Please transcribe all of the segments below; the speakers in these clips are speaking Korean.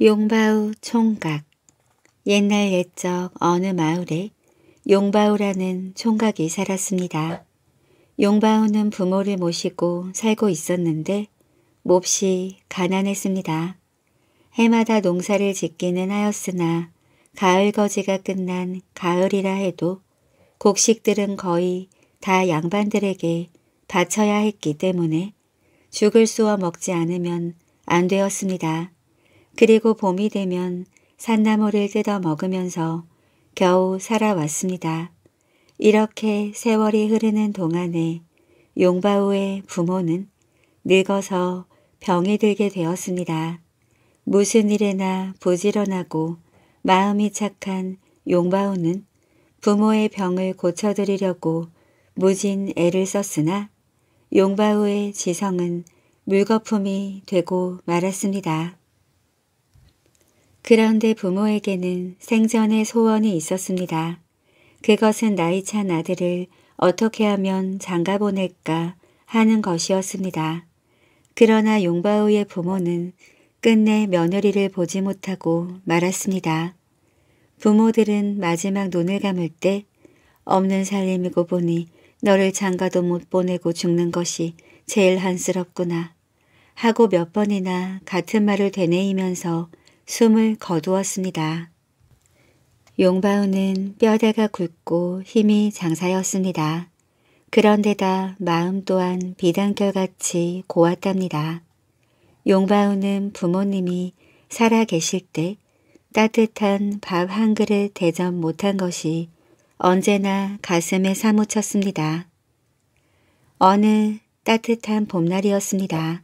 용바우 총각 옛날 옛적 어느 마을에 용바우라는 총각이 살았습니다. 용바우는 부모를 모시고 살고 있었는데 몹시 가난했습니다. 해마다 농사를 짓기는 하였으나 가을 거지가 끝난 가을이라 해도 곡식들은 거의 다 양반들에게 바쳐야 했기 때문에 죽을 쏘아 먹지 않으면 안 되었습니다. 그리고 봄이 되면 산나물을 뜯어 먹으면서 겨우 살아왔습니다. 이렇게 세월이 흐르는 동안에 용바우의 부모는 늙어서 병이 들게 되었습니다. 무슨 일에나 부지런하고 마음이 착한 용바우는 부모의 병을 고쳐드리려고 무진 애를 썼으나 용바우의 지성은 물거품이 되고 말았습니다. 그런데 부모에게는 생전에 소원이 있었습니다. 그것은 나이 찬 아들을 어떻게 하면 장가 보낼까 하는 것이었습니다. 그러나 용바우의 부모는 끝내 며느리를 보지 못하고 말았습니다. 부모들은 마지막 눈을 감을 때 없는 살림이고 보니 너를 장가도 못 보내고 죽는 것이 제일 한스럽구나 하고 몇 번이나 같은 말을 되뇌이면서 숨을 거두었습니다. 용바우는 뼈대가 굵고 힘이 장사였습니다. 그런데다 마음 또한 비단결같이 고왔답니다. 용바우는 부모님이 살아 계실 때 따뜻한 밥 한 그릇 대접 못한 것이 언제나 가슴에 사무쳤습니다. 어느 따뜻한 봄날이었습니다.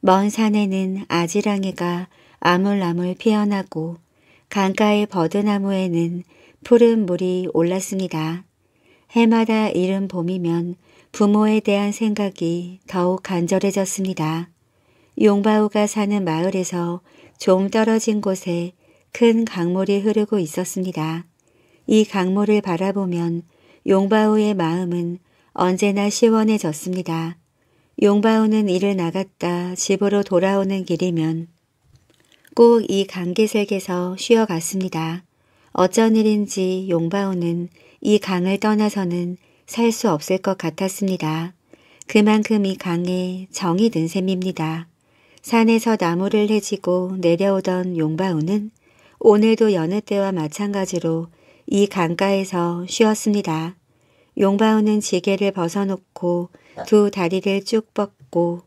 먼 산에는 아지랑이가 아물아물 피어나고 강가의 버드나무에는 푸른 물이 올랐습니다. 해마다 이른 봄이면 부모에 대한 생각이 더욱 간절해졌습니다. 용바우가 사는 마을에서 좀 떨어진 곳에 큰 강물이 흐르고 있었습니다. 이 강물을 바라보면 용바우의 마음은 언제나 시원해졌습니다. 용바우는 일을 나갔다 집으로 돌아오는 길이면 꼭이 강계색에서 쉬어갔습니다. 어쩐 일인지 용바오는 이 강을 떠나서는 살 수 없을 것 같았습니다. 그만큼 이 강에 정이 든 셈입니다. 산에서 나무를 해지고 내려오던 용바우는 오늘도 여느 때와 마찬가지로 이 강가에서 쉬었습니다. 용바우는 지게를 벗어놓고 두 다리를 쭉 뻗고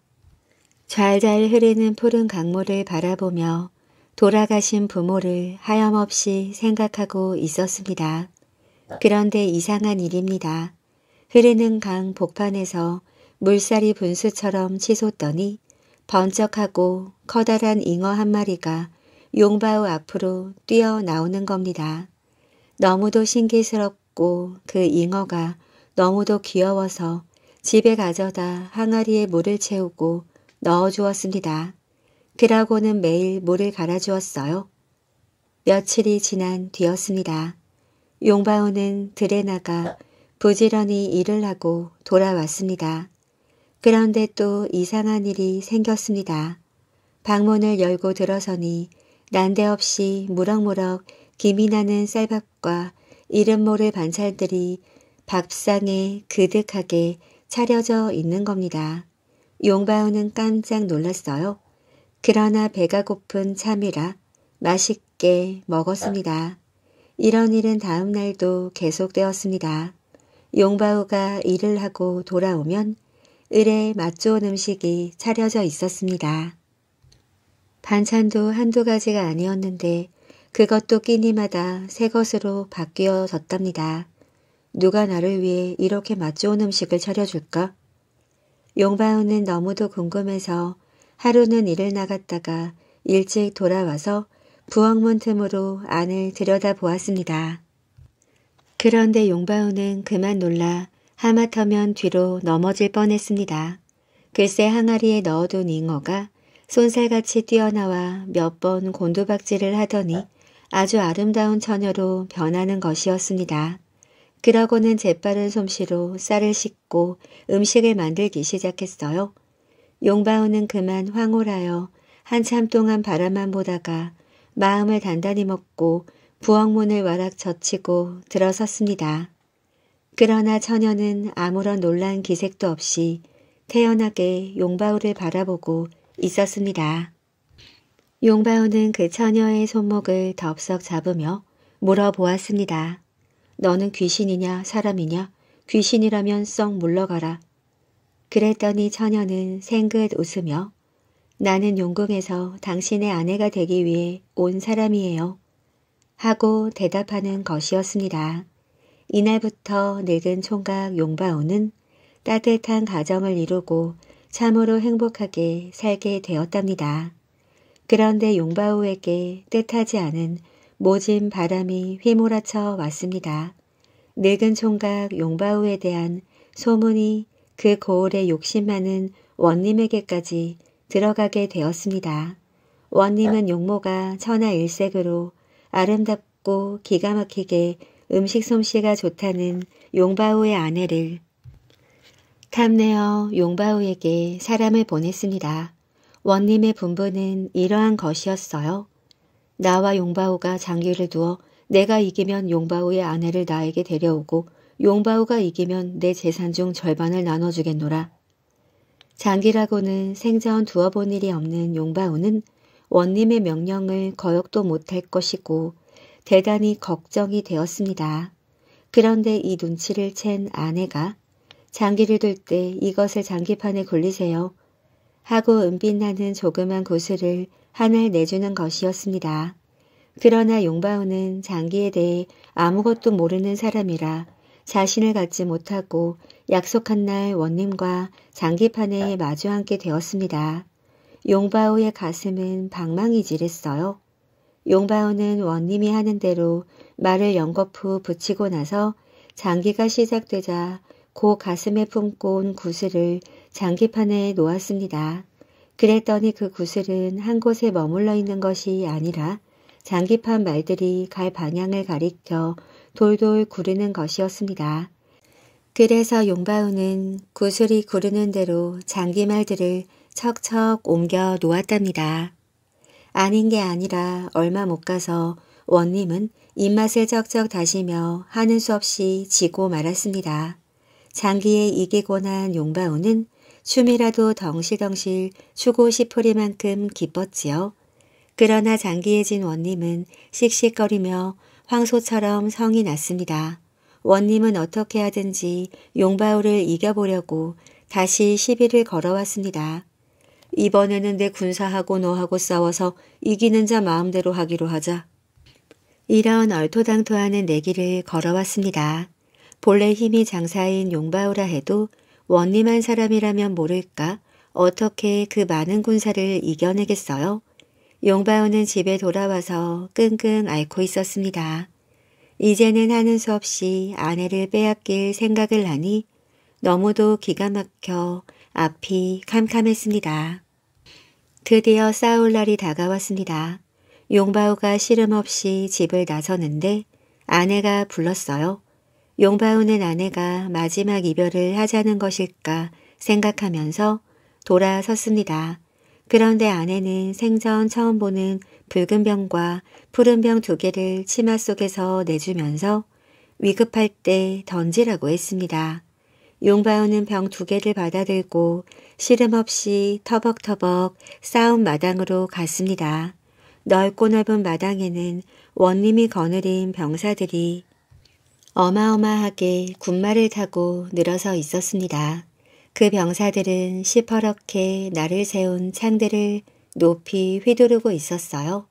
잘잘 흐르는 푸른 강물을 바라보며 돌아가신 부모를 하염없이 생각하고 있었습니다. 그런데 이상한 일입니다. 흐르는 강 복판에서 물살이 분수처럼 치솟더니 번쩍하고 커다란 잉어 한 마리가 용바우 앞으로 뛰어나오는 겁니다. 너무도 신기스럽고 그 잉어가 너무도 귀여워서 집에 가져다 항아리에 물을 채우고 넣어주었습니다. 그라고는 매일 물을 갈아주었어요. 며칠이 지난 뒤였습니다. 용바오는 들에 나가 부지런히 일을 하고 돌아왔습니다. 그런데 또 이상한 일이 생겼습니다. 방문을 열고 들어서니 난데없이 무럭무럭 김이 나는 쌀밥과 이름 모를 반찬들이 밥상에 그득하게 차려져 있는 겁니다. 용바오는 깜짝 놀랐어요. 그러나 배가 고픈 참이라 맛있게 먹었습니다. 이런 일은 다음 날도 계속되었습니다. 용바우가 일을 하고 돌아오면 을에 맛 좋은 음식이 차려져 있었습니다. 반찬도 한두 가지가 아니었는데 그것도 끼니마다 새 것으로 바뀌어졌답니다. 누가 나를 위해 이렇게 맛 좋은 음식을 차려줄까? 용바우는 너무도 궁금해서 하루는 일을 나갔다가 일찍 돌아와서 부엌문 틈으로 안을 들여다보았습니다. 그런데 용바우는 그만 놀라 하마터면 뒤로 넘어질 뻔했습니다. 글쎄 항아리에 넣어둔 잉어가 손살같이 뛰어나와 몇 번 곤두박질을 하더니 아주 아름다운 처녀로 변하는 것이었습니다. 그러고는 재빠른 솜씨로 쌀을 씻고 음식을 만들기 시작했어요. 용바오는 그만 황홀하여 한참 동안 바라만 보다가 마음을 단단히 먹고 부엌문을 와락 젖히고 들어섰습니다. 그러나 처녀는 아무런 놀란 기색도 없이 태연하게 용바오를 바라보고 있었습니다. 용바오는 그 처녀의 손목을 덥석 잡으며 물어보았습니다. 너는 귀신이냐 사람이냐? 귀신이라면 썩 물러가라. 그랬더니 처녀는 생긋 웃으며 나는 용궁에서 당신의 아내가 되기 위해 온 사람이에요. 하고 대답하는 것이었습니다. 이날부터 늙은 총각 용바오는 따뜻한 가정을 이루고 참으로 행복하게 살게 되었답니다. 그런데 용바오에게 뜻하지 않은 모진 바람이 휘몰아쳐 왔습니다. 늙은 총각 용바오에 대한 소문이 그 거울에 욕심 많은 원님에게까지 들어가게 되었습니다. 원님은 용모가 천하 일색으로 아름답고 기가 막히게 음식 솜씨가 좋다는 용바우의 아내를 탐내어 용바우에게 사람을 보냈습니다. 원님의 분부는 이러한 것이었어요. 나와 용바우가 장기를 두어 내가 이기면 용바우의 아내를 나에게 데려오고 용바우가 이기면 내 재산 중 절반을 나눠주겠노라. 장기라고는 생전 두어 본 일이 없는 용바우는 원님의 명령을 거역도 못할 것이고 대단히 걱정이 되었습니다. 그런데 이 눈치를 챈 아내가 장기를 들때 이것을 장기판에 굴리세요. 하고 은빛나는 조그만 구슬을 하나 내주는 것이었습니다. 그러나 용바우는 장기에 대해 아무것도 모르는 사람이라 자신을 갖지 못하고 약속한 날 원님과 장기판에 네. 마주 앉게 되었습니다. 용바오의 가슴은 방망이질했어요. 용바오는 원님이 하는 대로 말을 연거푸 붙이고 나서 장기가 시작되자 고 가슴에 품고 온 구슬을 장기판에 놓았습니다. 그랬더니 그 구슬은 한 곳에 머물러 있는 것이 아니라 장기판 말들이 갈 방향을 가리켜 돌돌 구르는 것이었습니다. 그래서 용바우는 구슬이 구르는 대로 장기말들을 척척 옮겨 놓았답니다. 아닌 게 아니라 얼마 못 가서 원님은 입맛을 쩍쩍 다시며 하는 수 없이 지고 말았습니다. 장기에 이기고 난 용바우는 춤이라도 덩실덩실 추고 싶으리 만큼 기뻤지요. 그러나 장기해진 원님은 씩씩거리며 황소처럼 성이 났습니다. 원님은 어떻게 하든지 용바울을 이겨보려고 다시 시비를 걸어왔습니다. 이번에는 내 군사하고 너하고 싸워서 이기는 자 마음대로 하기로 하자. 이런 얼토당토하는 내기를 걸어왔습니다. 본래 힘이 장사인 용바우라 해도 원님한 사람이라면 모를까 어떻게 그 많은 군사를 이겨내겠어요? 용바오는 집에 돌아와서 끙끙 앓고 있었습니다. 이제는 하는 수 없이 아내를 빼앗길 생각을 하니 너무도 기가 막혀 앞이 캄캄했습니다. 드디어 싸울 날이 다가왔습니다. 용바오가 시름없이 집을 나서는데 아내가 불렀어요. 용바오는 아내가 마지막 이별을 하자는 것일까 생각하면서 돌아섰습니다. 그런데 아내는 생전 처음 보는 붉은 병과 푸른 병 두 개를 치마 속에서 내주면서 위급할 때 던지라고 했습니다. 용바오는 병 두 개를 받아들고 시름없이 터벅터벅 싸운 마당으로 갔습니다. 넓고 넓은 마당에는 원님이 거느린 병사들이 어마어마하게 군마를 타고 늘어서 있었습니다. 그 병사들은 시퍼렇게 나를 세운 창들을 높이 휘두르고 있었어요.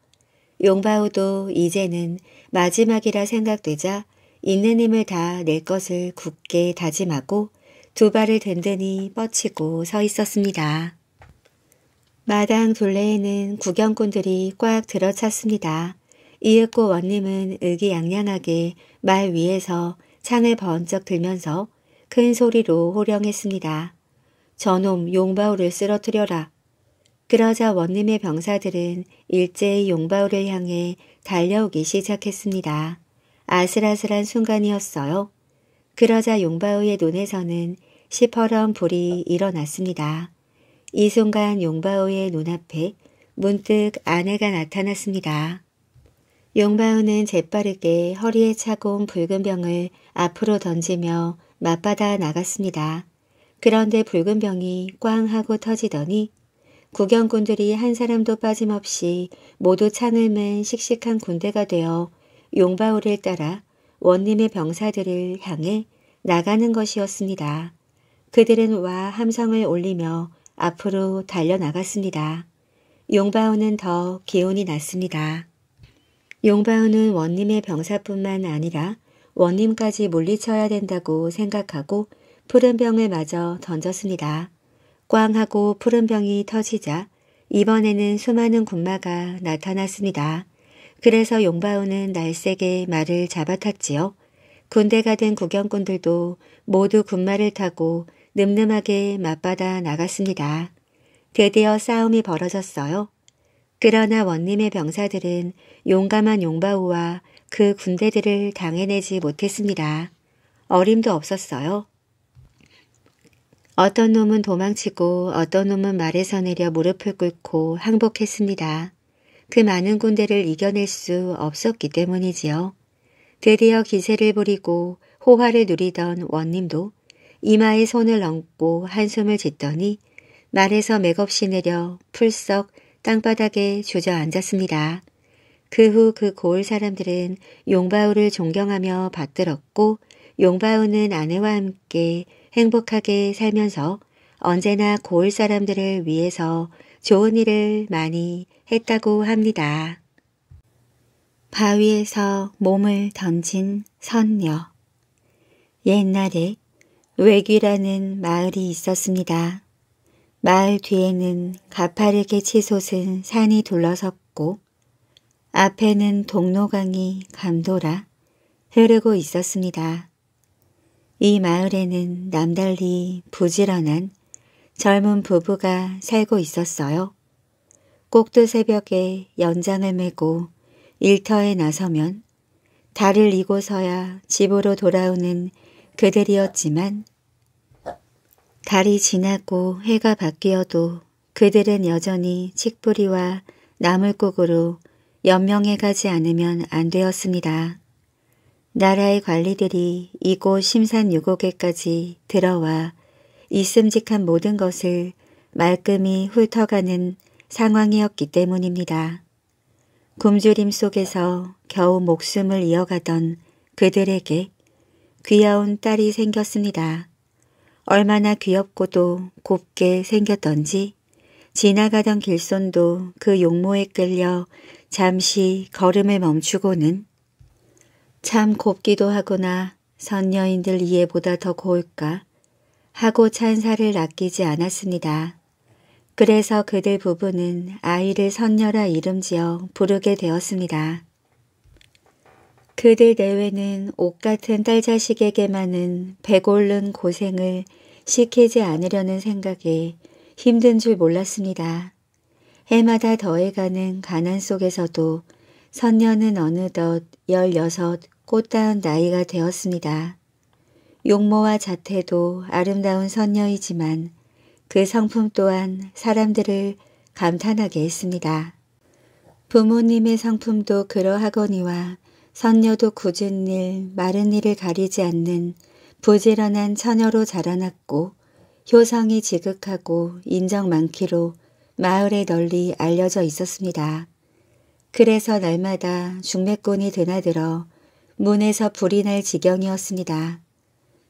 용바오도 이제는 마지막이라 생각되자 있는 힘을 다 낼 것을 굳게 다짐하고 두 발을 든든히 뻗치고 서 있었습니다. 마당 둘레에는 구경꾼들이 꽉 들어찼습니다. 이윽고 원님은 의기양양하게 말 위에서 창을 번쩍 들면서 큰 소리로 호령했습니다. 저놈 용바울을 쓰러뜨려라. 그러자 원님의 병사들은 일제히 용바울을 향해 달려오기 시작했습니다. 아슬아슬한 순간이었어요. 그러자 용바울의 눈에서는 시퍼런 불이 일어났습니다. 이 순간 용바오의 눈앞에 문득 아내가 나타났습니다. 용바오는 재빠르게 허리에 차고 온 붉은 병을 앞으로 던지며 맞받아 나갔습니다. 그런데 붉은 병이 꽝 하고 터지더니 구경꾼들이 한 사람도 빠짐없이 모두 창을 맨 씩씩한 군대가 되어 용바울을 따라 원님의 병사들을 향해 나가는 것이었습니다. 그들은 와 함성을 올리며 앞으로 달려나갔습니다. 용바오는 더 기운이 났습니다. 용바오는 원님의 병사뿐만 아니라 원님까지 물리쳐야 된다고 생각하고 푸른 병을 마저 던졌습니다. 꽝 하고 푸른 병이 터지자 이번에는 수많은 군마가 나타났습니다. 그래서 용바오는 날색의 말을 잡아탔지요. 군대가 된 구경꾼들도 모두 군마를 타고 늠름하게 맞받아 나갔습니다. 드디어 싸움이 벌어졌어요. 그러나 원님의 병사들은 용감한 용바오와 그 군대들을 당해내지 못했습니다. 어림도 없었어요. 어떤 놈은 도망치고 어떤 놈은 말에서 내려 무릎을 꿇고 항복했습니다. 그 많은 군대를 이겨낼 수 없었기 때문이지요. 드디어 기세를 부리고 호화를 누리던 원님도 이마에 손을 얹고 한숨을 짓더니 말에서 맥없이 내려 풀썩 땅바닥에 주저앉았습니다. 그후그 그 고을 사람들은 용바오를 존경하며 받들었고 용바오는 아내와 함께 행복하게 살면서 언제나 고을 사람들을 위해서 좋은 일을 많이 했다고 합니다. 바위에서 몸을 던진 선녀 옛날에 외귀라는 마을이 있었습니다. 마을 뒤에는 가파르게 치솟은 산이 둘러섰고 앞에는 동로강이 감돌아 흐르고 있었습니다. 이 마을에는 남달리 부지런한 젊은 부부가 살고 있었어요. 꼭두 새벽에 연장을 메고 일터에 나서면 달을 이고서야 집으로 돌아오는 그들이었지만 달이 지나고 해가 바뀌어도 그들은 여전히 칡뿌리와 나물국으로 연명해 가지 않으면 안 되었습니다. 나라의 관리들이 이곳 심산유곡에까지 들어와 있음직한 모든 것을 말끔히 훑어가는 상황이었기 때문입니다. 굶주림 속에서 겨우 목숨을 이어가던 그들에게 귀여운 딸이 생겼습니다. 얼마나 귀엽고도 곱게 생겼던지 지나가던 길손도 그 용모에 끌려 잠시 걸음을 멈추고는 참 곱기도 하구나 선녀인들 이해보다 더 고울까 하고 찬사를 아끼지 않았습니다. 그래서 그들 부부는 아이를 선녀라 이름지어 부르게 되었습니다. 그들 내외는 옷 같은 딸 자식에게만은 배골른 고생을 시키지 않으려는 생각에 힘든 줄 몰랐습니다. 해마다 더해가는 가난 속에서도 선녀는 어느덧 열여섯 꽃다운 나이가 되었습니다. 용모와 자태도 아름다운 선녀이지만 그 성품 또한 사람들을 감탄하게 했습니다. 부모님의 성품도 그러하거니와 선녀도 굳은 일, 마른 일을 가리지 않는 부지런한 처녀로 자라났고 효성이 지극하고 인정 많기로 마을에 널리 알려져 있었습니다. 그래서 날마다 중매꾼이 드나들어 문에서 불이 날 지경이었습니다.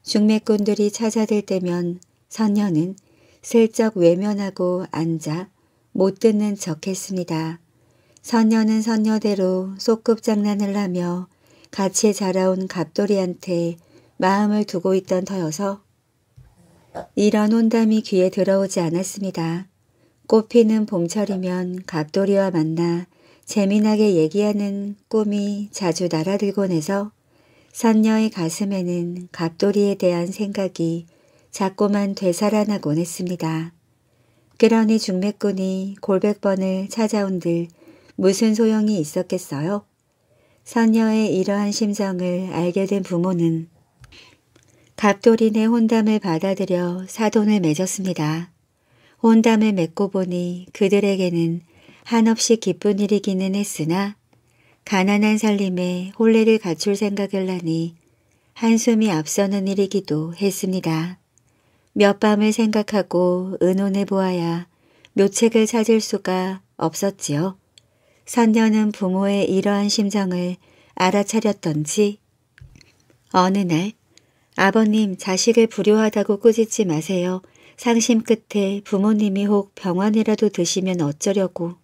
중매꾼들이 찾아들 때면 선녀는 슬쩍 외면하고 앉아 못 듣는 척 했습니다. 선녀는 선녀대로 소꿉장난을 하며 같이 자라온 갑돌이한테 마음을 두고 있던 터여서 이런 혼담이 귀에 들어오지 않았습니다. 꽃피는 봄철이면 갑돌이와 만나 재미나게 얘기하는 꿈이 자주 날아들곤 해서 선녀의 가슴에는 갑돌이에 대한 생각이 자꾸만 되살아나곤 했습니다. 그러니 중매꾼이 골백번을 찾아온들 무슨 소용이 있었겠어요? 선녀의 이러한 심정을 알게 된 부모는 갑돌이네 혼담을 받아들여 사돈을 맺었습니다. 온담을 맺고 보니 그들에게는 한없이 기쁜 일이기는 했으나 가난한 살림에 혼례를 갖출 생각을 하니 한숨이 앞서는 일이기도 했습니다. 몇 밤을 생각하고 의논해 보아야 묘책을 찾을 수가 없었지요. 선녀는 부모의 이러한 심정을 알아차렸던지 어느 날 아버님 자식을 불효하다고 꾸짖지 마세요. 상심 끝에 부모님이 혹 병원이라도 드시면 어쩌려고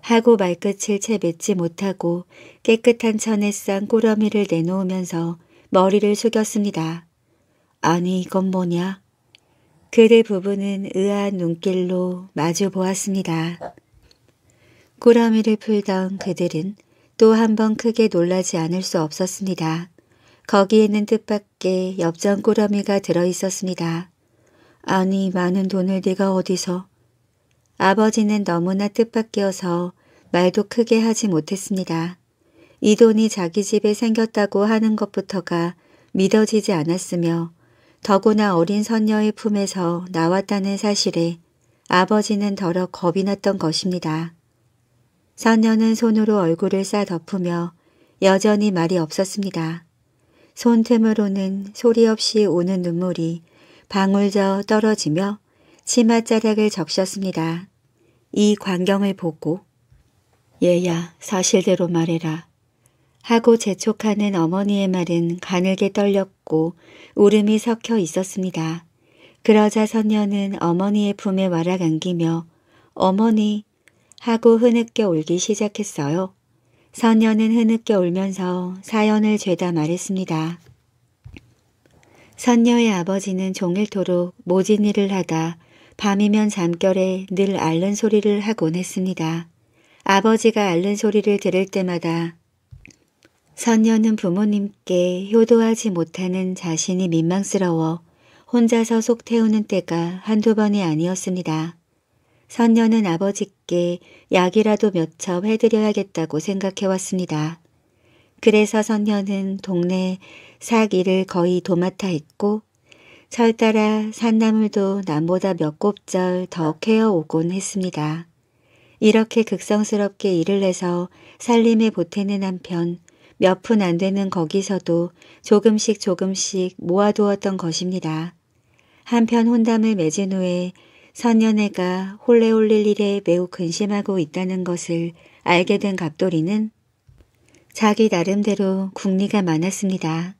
하고 말끝을 채 맺지 못하고 깨끗한 천에 싼 꾸러미를 내놓으면서 머리를 숙였습니다. 아니 이건 뭐냐? 그들 부부는 의아한 눈길로 마주 보았습니다. 꾸러미를 풀던 그들은 또 한 번 크게 놀라지 않을 수 없었습니다. 거기에는 뜻밖의 엽전 꾸러미가 들어있었습니다. 아니 많은 돈을 네가 어디서. 아버지는 너무나 뜻밖이어서 말도 크게 하지 못했습니다. 이 돈이 자기 집에 생겼다고 하는 것부터가 믿어지지 않았으며 더구나 어린 선녀의 품에서 나왔다는 사실에 아버지는 더러 겁이 났던 것입니다. 선녀는 손으로 얼굴을 싸 덮으며 여전히 말이 없었습니다. 손틈으로는 소리 없이 오는 눈물이 방울져 떨어지며 치맛자락을 적셨습니다. 이 광경을 보고 얘야 사실대로 말해라 하고 재촉하는 어머니의 말은 가늘게 떨렸고 울음이 섞여 있었습니다. 그러자 선녀는 어머니의 품에 와락안기며 어머니 하고 흐느껴 울기 시작했어요. 선녀는 흐느껴 울면서 사연을 죄다 말했습니다. 선녀의 아버지는 종일토록 모진 일을 하다 밤이면 잠결에 늘 앓는 소리를 하곤 했습니다. 아버지가 앓는 소리를 들을 때마다 선녀는 부모님께 효도하지 못하는 자신이 민망스러워 혼자서 속 태우는 때가 한두 번이 아니었습니다. 선녀는 아버지께 약이라도 몇첩 해드려야겠다고 생각해왔습니다. 그래서 선녀는 동네 사기를 거의 도맡아 했고 철따라 산나물도 남보다 몇 곱절 더 캐어오곤 했습니다. 이렇게 극성스럽게 일을 해서 살림에 보태는 한편 몇 푼 안 되는 거기서도 조금씩 조금씩 모아두었던 것입니다. 한편 혼담을 맺은 후에 선녀네가 홀레 홀릴 일에 매우 근심하고 있다는 것을 알게 된 갑돌이는 자기 나름대로 궁리가 많았습니다.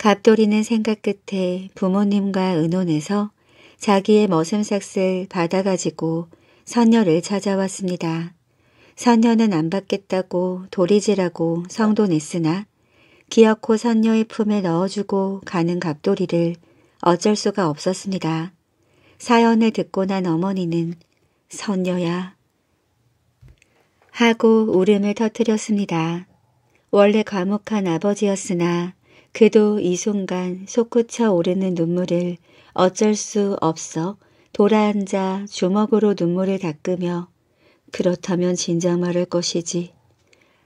갑돌이는 생각 끝에 부모님과 의논해서 자기의 머슴삭슬 받아가지고 선녀를 찾아왔습니다. 선녀는 안 받겠다고 도리지라고 성도 냈으나 기어코 선녀의 품에 넣어주고 가는 갑돌이를 어쩔 수가 없었습니다. 사연을 듣고 난 어머니는 선녀야 하고 울음을 터뜨렸습니다. 원래 과묵한 아버지였으나 그도 이 순간 솟구쳐 오르는 눈물을 어쩔 수 없어 돌아앉아 주먹으로 눈물을 닦으며 그렇다면 진작 말할 것이지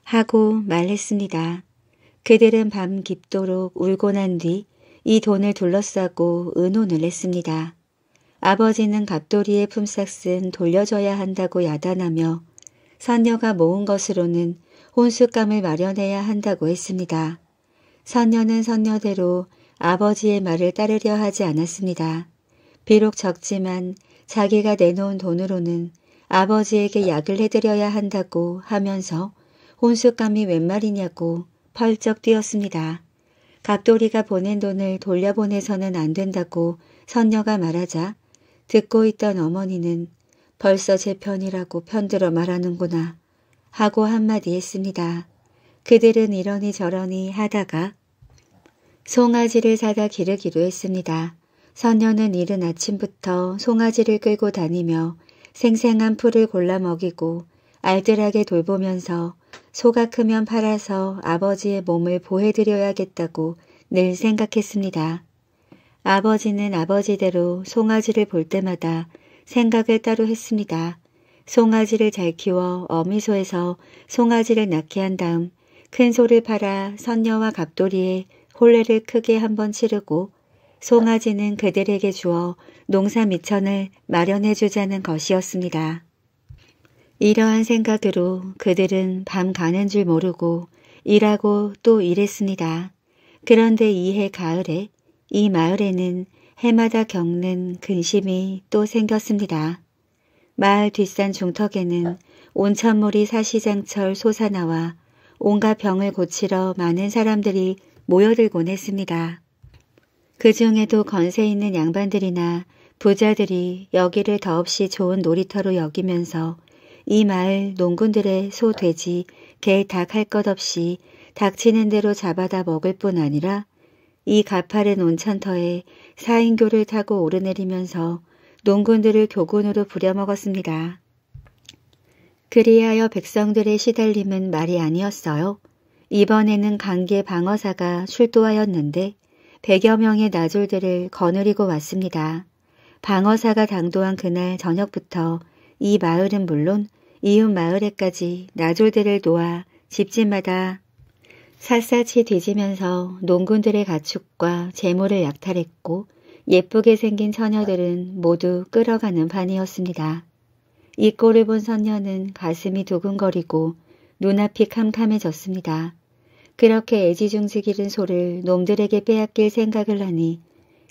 하고 말했습니다. 그들은 밤 깊도록 울고 난 뒤 이 돈을 둘러싸고 의논을 했습니다. 아버지는 갑돌이의 품삯은 돌려줘야 한다고 야단하며 선녀가 모은 것으로는 혼수감을 마련해야 한다고 했습니다. 선녀는 선녀대로 아버지의 말을 따르려 하지 않았습니다. 비록 적지만 자기가 내놓은 돈으로는 아버지에게 약을 해드려야 한다고 하면서 혼숙감이 웬 말이냐고 펄쩍 뛰었습니다. 갑돌이가 보낸 돈을 돌려보내서는 안 된다고 선녀가 말하자 듣고 있던 어머니는 벌써 제 편이라고 편들어 말하는구나 하고 한마디 했습니다. 그들은 이러니 저러니 하다가 송아지를 사다 기르기로 했습니다. 선녀는 이른 아침부터 송아지를 끌고 다니며 생생한 풀을 골라 먹이고 알뜰하게 돌보면서 소가 크면 팔아서 아버지의 몸을 보해드려야겠다고 늘 생각했습니다. 아버지는 아버지대로 송아지를 볼 때마다 생각을 따로 했습니다. 송아지를 잘 키워 어미소에서 송아지를 낳게 한 다음 큰 소를 팔아 선녀와 갑돌이의 혼례를 크게 한 번 치르고 송아지는 그들에게 주어 농사 미천을 마련해 주자는 것이었습니다. 이러한 생각으로 그들은 밤 가는 줄 모르고 일하고 또 일했습니다. 그런데 이해 가을에 이 마을에는 해마다 겪는 근심이 또 생겼습니다. 마을 뒷산 중턱에는 온천물이 사시장철 솟아나와 온갖 병을 고치러 많은 사람들이 모여들곤 했습니다. 그 중에도 건세 있는 양반들이나 부자들이 여기를 더없이 좋은 놀이터로 여기면서 이 마을 농군들의 소, 돼지, 개, 닭 할 것 없이 닥치는 대로 잡아다 먹을 뿐 아니라 이 가파른 온천터에 사인교를 타고 오르내리면서 농군들을 교군으로 부려먹었습니다. 그리하여 백성들의 시달림은 말이 아니었어요. 이번에는 강계 방어사가 출두하였는데백여 명의 나졸들을 거느리고 왔습니다. 방어사가 당도한 그날 저녁부터 이 마을은 물론 이웃 마을에까지 나졸들을 놓아 집집마다 샅샅이 뒤지면서 농군들의 가축과 재물을 약탈했고 예쁘게 생긴 처녀들은 모두 끌어가는 판이었습니다. 이 꼴을 본 선녀는 가슴이 두근거리고 눈앞이 캄캄해졌습니다. 그렇게 애지중지 기른 소를 놈들에게 빼앗길 생각을 하니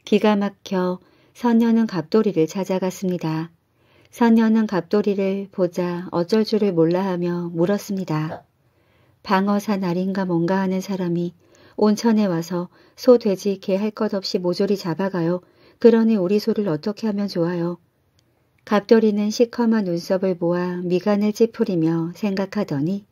기가 막혀 선녀는 갑돌이를 찾아갔습니다. 선녀는 갑돌이를 보자 어쩔 줄을 몰라하며 물었습니다. 방어사날인가 뭔가 하는 사람이 온천에 와서 소, 돼지, 개 할 것 없이 모조리 잡아가요. 그러니 우리 소를 어떻게 하면 좋아요? 갑돌이는 시커먼 눈썹을 모아 미간을 찌푸리며 생각하더니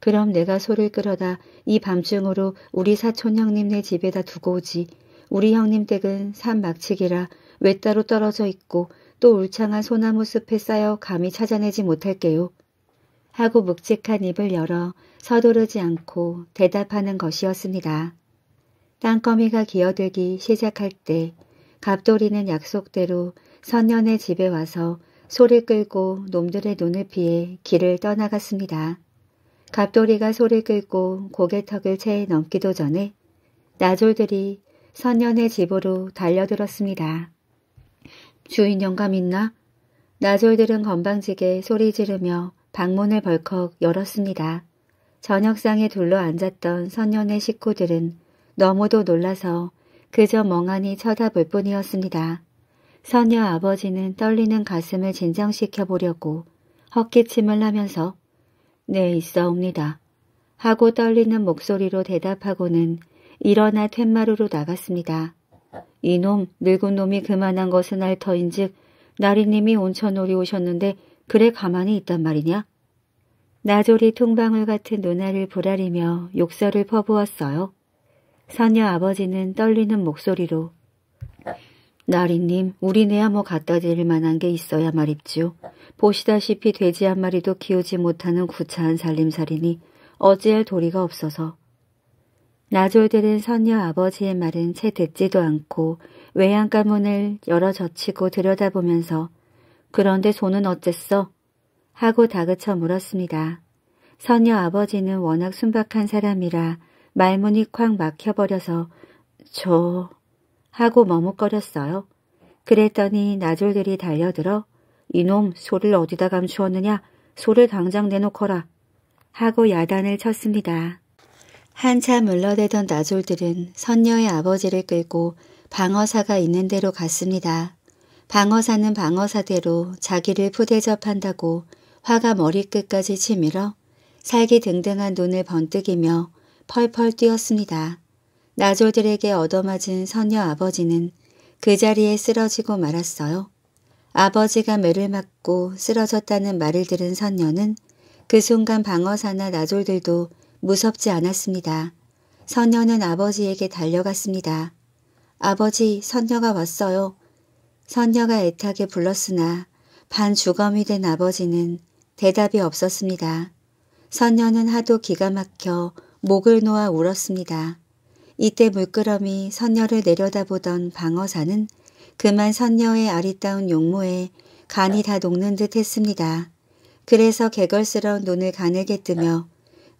그럼 내가 소를 끌어다 이 밤중으로 우리 사촌 형님네 집에다 두고 오지. 우리 형님 댁은 산 막치기라 외따로 떨어져 있고 또 울창한 소나무 숲에 쌓여 감히 찾아내지 못할게요. 하고 묵직한 입을 열어 서두르지 않고 대답하는 것이었습니다. 땅거미가 기어들기 시작할 때 갑돌이는 약속대로 선년의 집에 와서 소리 끌고 놈들의 눈을 피해 길을 떠나갔습니다. 갑돌이가 소리 끌고 고개턱을 채 넘기도 전에 나졸들이 선년의 집으로 달려들었습니다. 주인 영감 있나? 나졸들은 건방지게 소리 지르며 방문을 벌컥 열었습니다. 저녁상에 둘러앉았던 선년의 식구들은 너무도 놀라서 그저 멍하니 쳐다볼 뿐이었습니다. 선녀 아버지는 떨리는 가슴을 진정시켜 보려고 헛기침을 하면서 네 있어옵니다. 하고 떨리는 목소리로 대답하고는 일어나 툇마루로 나갔습니다. 이놈 늙은 놈이 그만한 것은 알 터인즉 나리님이 온천놀이 오셨는데 그래 가만히 있단 말이냐? 나조리 통방울 같은 누나를 보라리며 욕설을 퍼부었어요. 선녀 아버지는 떨리는 목소리로 나리님, 우리네야 뭐 갖다 드릴 만한 게 있어야 말입지요. 보시다시피 돼지 한 마리도 키우지 못하는 구차한 살림살이니 어찌할 도리가 없어서. 나졸되는 선녀 아버지의 말은 채 듣지도 않고 외양가 문을 열어 젖히고 들여다보면서 그런데 손은 어쨌어? 하고 다그쳐 물었습니다. 선녀 아버지는 워낙 순박한 사람이라 말문이 콱 막혀버려서 저... 하고 머뭇거렸어요. 그랬더니 나졸들이 달려들어 이놈 소를 어디다 감추었느냐 소를 당장 내놓거라 하고 야단을 쳤습니다. 한참 물러대던 나졸들은 선녀의 아버지를 끌고 방어사가 있는 대로 갔습니다. 방어사는 방어사대로 자기를 푸대접한다고 화가 머리끝까지 치밀어 살기 등등한 눈을 번뜩이며 펄펄 뛰었습니다. 나졸들에게 얻어맞은 선녀 아버지는 그 자리에 쓰러지고 말았어요. 아버지가 매를 맞고 쓰러졌다는 말을 들은 선녀는 그 순간 방어사나 나졸들도 무섭지 않았습니다. 선녀는 아버지에게 달려갔습니다. 아버지, 선녀가 왔어요. 선녀가 애타게 불렀으나 반주검이 된 아버지는 대답이 없었습니다. 선녀는 하도 기가 막혀 목을 놓아 울었습니다. 이때 물끄러미 선녀를 내려다보던 방어사는 그만 선녀의 아리따운 용모에 간이 다 녹는 듯 했습니다. 그래서 개걸스러운 눈을 가늘게 뜨며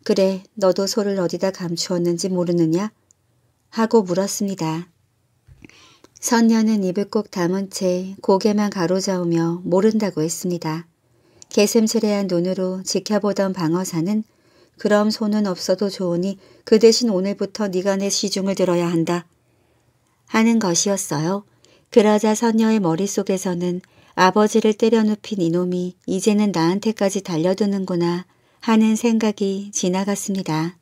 그래 너도 소를 어디다 감추었는지 모르느냐? 하고 물었습니다. 선녀는 입을 꼭 담은 채 고개만 가로저으며 모른다고 했습니다. 개슴츠레한 눈으로 지켜보던 방어사는 그럼 손은 없어도 좋으니 그 대신 오늘부터 네가 내 시중을 들어야 한다. 하는 것이었어요. 그러자 선녀의 머릿속에서는 아버지를 때려눕힌 이놈이 이제는 나한테까지 달려드는구나 하는 생각이 지나갔습니다.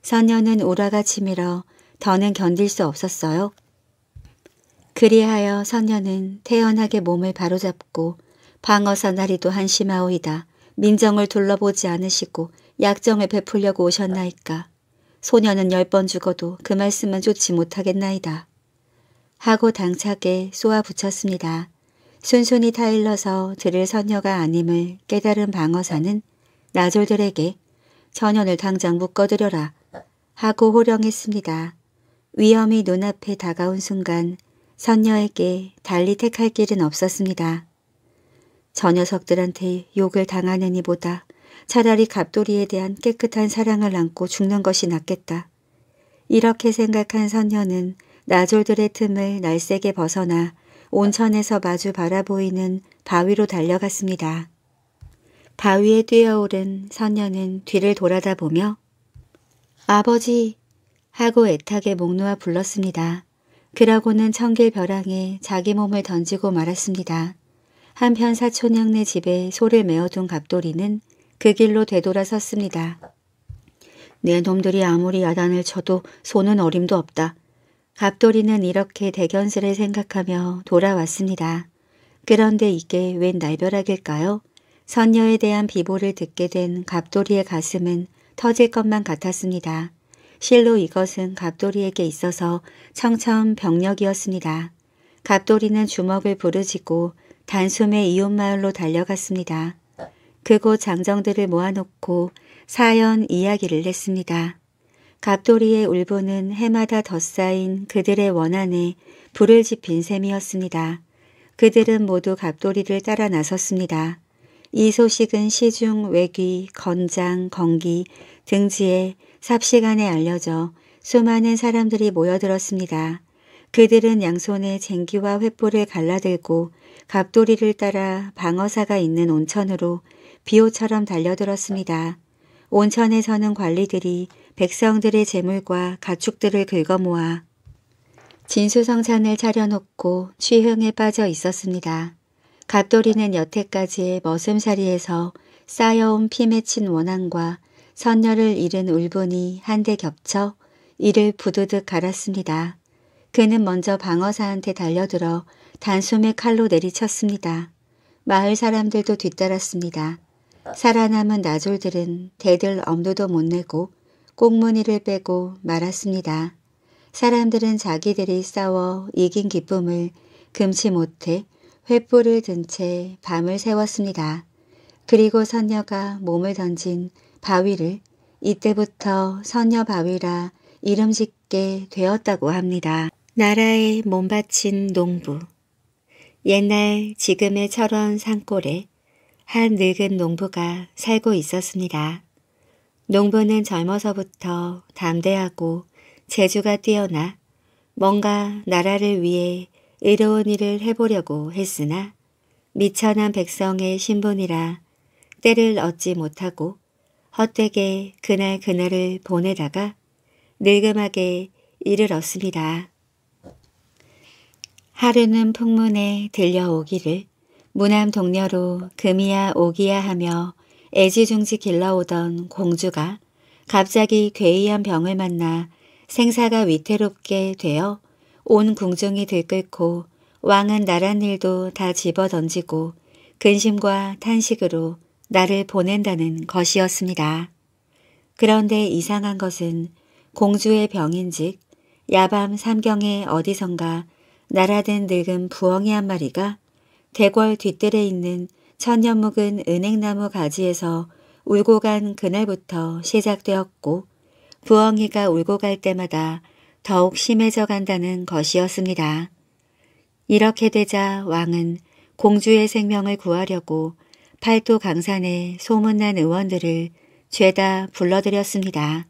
선녀는 오라가 치밀어 더는 견딜 수 없었어요. 그리하여 선녀는 태연하게 몸을 바로잡고 방어사나리도 한심하오이다. 민정을 둘러보지 않으시고 약정을 베풀려고 오셨나이까. 소녀는 열 번 죽어도 그말씀은 좋지 못하겠나이다. 하고 당차게 쏘아붙였습니다. 순순히 타일러서 들을 선녀가 아님을 깨달은 방어사는 나졸들에게 전연을 당장 묶어드려라 하고 호령했습니다. 위험이 눈앞에 다가온 순간 선녀에게 달리 택할 길은 없었습니다. 저 녀석들한테 욕을 당하느니보다 차라리 갑돌이에 대한 깨끗한 사랑을 안고 죽는 것이 낫겠다. 이렇게 생각한 선녀는 나졸들의 틈을 날쌔게 벗어나 온천에서 마주 바라보이는 바위로 달려갔습니다. 바위에 뛰어오른 선녀는 뒤를 돌아다 보며 아버지 하고 애타게 목 놓아 불렀습니다. 그러고는 청길 벼랑에 자기 몸을 던지고 말았습니다. 한편 사촌형네 집에 소를 메어둔 갑돌이는 그 길로 되돌아섰습니다. 내 놈들이 아무리 야단을 쳐도 손은 어림도 없다. 갑돌이는 이렇게 대견스레 생각하며 돌아왔습니다. 그런데 이게 웬 날벼락일까요? 선녀에 대한 비보를 듣게 된 갑돌이의 가슴은 터질 것만 같았습니다. 실로 이것은 갑돌이에게 있어서 청천병력이었습니다 갑돌이는 주먹을 부르짖고 단숨에 이웃마을로 달려갔습니다. 그곳 장정들을 모아놓고 사연 이야기를 냈습니다. 갑돌이의 울보는 해마다 덧쌓인 그들의 원한에 불을 지핀 셈이었습니다. 그들은 모두 갑돌이를 따라 나섰습니다. 이 소식은 시중, 외귀, 건장, 건기, 등지에 삽시간에 알려져 수많은 사람들이 모여들었습니다. 그들은 양손에 쟁기와 횃불을 갈라들고 갑돌이를 따라 방어사가 있는 온천으로 비호처럼 달려들었습니다. 온천에 서는 관리들이 백성들의 재물과 가축들을 긁어모아 진수성찬을 차려놓고 취흥에 빠져 있었습니다. 갑돌이는 여태까지의 머슴살이에서 쌓여온 피 맺힌 원한과 선녀를 잃은 울분이 한데 겹쳐 이를 부두득 갈았습니다. 그는 먼저 방어사한테 달려들어 단숨에 칼로 내리쳤습니다. 마을 사람들도 뒤따랐습니다. 살아남은 나졸들은 대들 엄두도 못 내고 꽁무니를 빼고 말았습니다. 사람들은 자기들이 싸워 이긴 기쁨을 금치 못해 횃불을 든 채 밤을 세웠습니다 그리고 선녀가 몸을 던진 바위를 이때부터 선녀 바위라 이름 짓게 되었다고 합니다. 나라에 몸바친 농부 옛날 지금의 철원 산골에 한 늙은 농부가 살고 있었습니다. 농부는 젊어서부터 담대하고 재주가 뛰어나 뭔가 나라를 위해 의로운 일을 해보려고 했으나 미천한 백성의 신분이라 때를 얻지 못하고 헛되게 그날 그날을 보내다가 늙음하게 일을 얻습니다. 하루는 풍문에 들려오기를 무남 동녀로 금이야 오기야 하며 애지중지 길러오던 공주가 갑자기 괴이한 병을 만나 생사가 위태롭게 되어 온 궁중이 들끓고 왕은 나란 일도 다 집어던지고 근심과 탄식으로 나를 보낸다는 것이었습니다. 그런데 이상한 것은 공주의 병인즉 야밤 삼경에 어디선가 나라된 늙은 부엉이 한 마리가 대궐 뒷뜰에 있는 천년 묵은 은행나무 가지에서 울고 간 그날부터 시작되었고 부엉이가 울고 갈 때마다 더욱 심해져 간다는 것이었습니다. 이렇게 되자 왕은 공주의 생명을 구하려고 팔도 강산의 소문난 의원들을 죄다 불러들였습니다.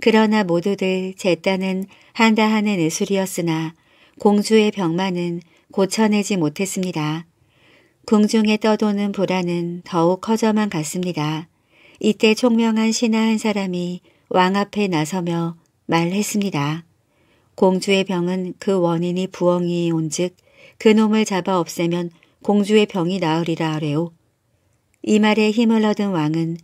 그러나 모두들 제딴는 한다 하는 의술이었으나 공주의 병만은 고쳐내지 못했습니다. 궁중에 떠도는 보안는 더욱 커져만 갔습니다. 이때 총명한 신하 한 사람이 왕 앞에 나서며 말했습니다. 공주의 병은 그 원인이 부엉이 온즉 그놈을 잡아 없애면 공주의 병이 나으리라 하래오. 이 말에 힘을 얻은 왕은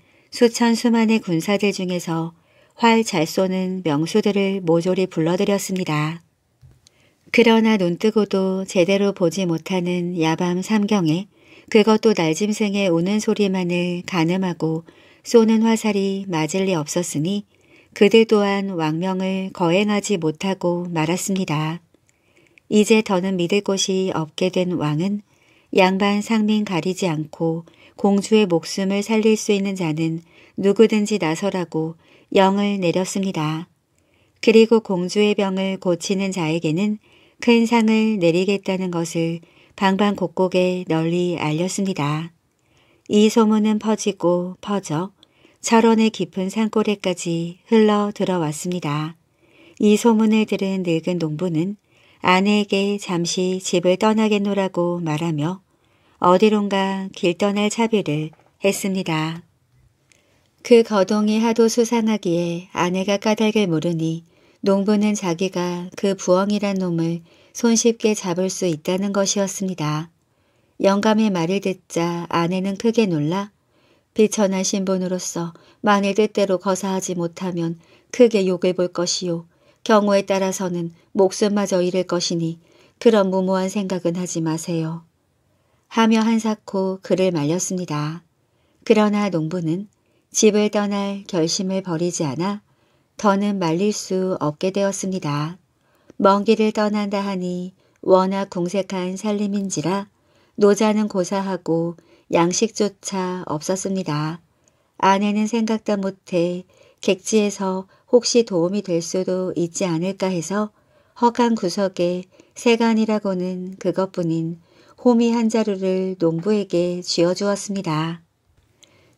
수천 수만의 군사들 중에서 활 잘 쏘는 명수들을 모조리 불러들였습니다. 그러나 눈뜨고도 제대로 보지 못하는 야밤 삼경에 그것도 날짐승의 우는 소리만을 가늠하고 쏘는 화살이 맞을 리 없었으니 그들 또한 왕명을 거행하지 못하고 말았습니다. 이제 더는 믿을 곳이 없게 된 왕은 양반 상민 가리지 않고 공주의 목숨을 살릴 수 있는 자는 누구든지 나서라고 영을 내렸습니다. 그리고 공주의 병을 고치는 자에게는 큰 상을 내리겠다는 것을 방방곡곡에 널리 알렸습니다. 이 소문은 퍼지고 퍼져 철원의 깊은 산골에까지 흘러 들어왔습니다. 이 소문을 들은 늙은 농부는 아내에게 잠시 집을 떠나겠노라고 말하며 어디론가 길 떠날 차비를 했습니다. 그 거동이 하도 수상하기에 아내가 까닭을 모르니 농부는 자기가 그 부엉이란 놈을 손쉽게 잡을 수 있다는 것이었습니다. 영감의 말을 듣자 아내는 크게 놀라 비천한 신분으로서 만일 뜻대로 거사하지 못하면 크게 욕을 볼 것이요. 경우에 따라서는 목숨마저 잃을 것이니 그런 무모한 생각은 하지 마세요. 하며 한사코 그를 말렸습니다. 그러나 농부는 집을 떠날 결심을 버리지 않아 더는 말릴 수 없게 되었습니다. 먼 길을 떠난다 하니 워낙 궁색한 살림인지라 노자는 고사하고 양식조차 없었습니다. 아내는 생각도 못해 객지에서 혹시 도움이 될 수도 있지 않을까 해서 허간 구석에 세간이라고는 그것뿐인 호미 한 자루를 농부에게 쥐어주었습니다.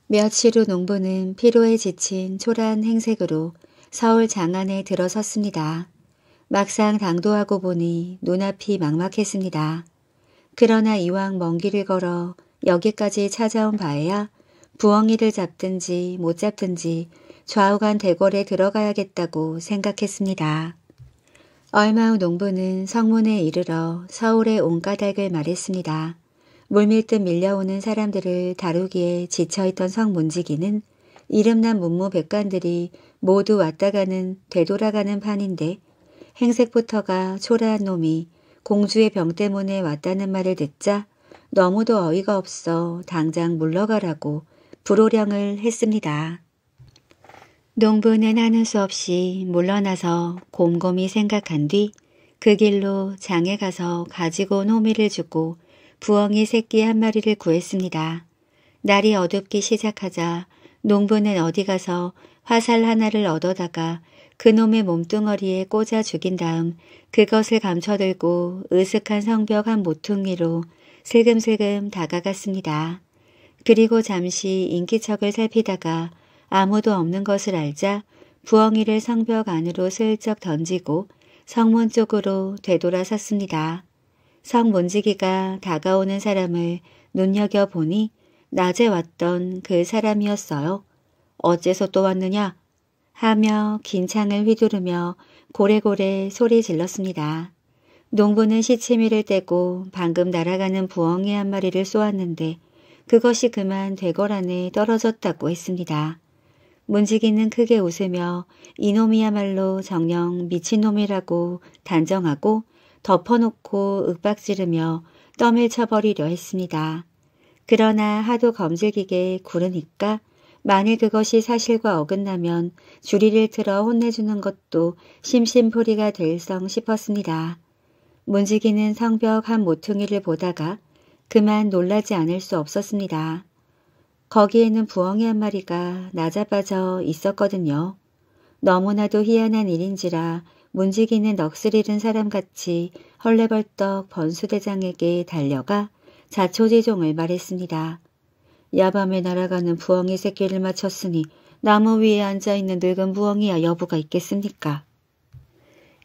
며칠 후 농부는 피로에 지친 초라한 행색으로 서울 장안에 들어섰습니다. 막상 당도하고 보니 눈앞이 막막했습니다. 그러나 이왕 먼 길을 걸어 여기까지 찾아온 바에야 부엉이를 잡든지 못 잡든지 좌우간 대궐에 들어가야겠다고 생각했습니다. 얼마 후 농부는 성문에 이르러 서울의 온 까닭을 말했습니다. 물밀듯 밀려오는 사람들을 다루기에 지쳐있던 성문지기는 이름난 문무백관들이 모두 왔다가는 되돌아가는 판인데 행색부터가 초라한 놈이 공주의 병 때문에 왔다는 말을 듣자 너무도 어이가 없어 당장 물러가라고 불호령을 했습니다. 농부는 하는 수 없이 물러나서 곰곰이 생각한 뒤 그 길로 장에 가서 가지고 온 호미를 주고 부엉이 새끼 한 마리를 구했습니다. 날이 어둡기 시작하자 농부는 어디 가서 화살 하나를 얻어다가 그놈의 몸뚱어리에 꽂아 죽인 다음 그것을 감춰들고 으슥한 성벽 한 모퉁이로 슬금슬금 다가갔습니다. 그리고 잠시 인기척을 살피다가 아무도 없는 것을 알자 부엉이를 성벽 안으로 슬쩍 던지고 성문 쪽으로 되돌아섰습니다. 성 문지기가 다가오는 사람을 눈여겨보니 낮에 왔던 그 사람이었어요. 어째서 또 왔느냐 하며 긴 창을 휘두르며 고래고래 소리 질렀습니다. 농부는 시치미를 떼고 방금 날아가는 부엉이 한 마리를 쏘았는데 그것이 그만 대궐 안에 떨어졌다고 했습니다. 문지기는 크게 웃으며 이놈이야말로 정녕 미친놈이라고 단정하고 덮어놓고 윽박지르며 떠밀쳐버리려 했습니다. 그러나 하도 검질기게 구르니까 만일 그것이 사실과 어긋나면 주리를 틀어 혼내주는 것도 심심풀이가 될성 싶었습니다. 문지기는 성벽 한 모퉁이를 보다가 그만 놀라지 않을 수 없었습니다. 거기에는 부엉이 한 마리가 낮아빠져 있었거든요. 너무나도 희한한 일인지라 문지기는 넋을 잃은 사람같이 헐레벌떡 번수대장에게 달려가 자초지종을 말했습니다. 야밤에 날아가는 부엉이 새끼를 맞췄으니 나무 위에 앉아있는 늙은 부엉이야 여부가 있겠습니까?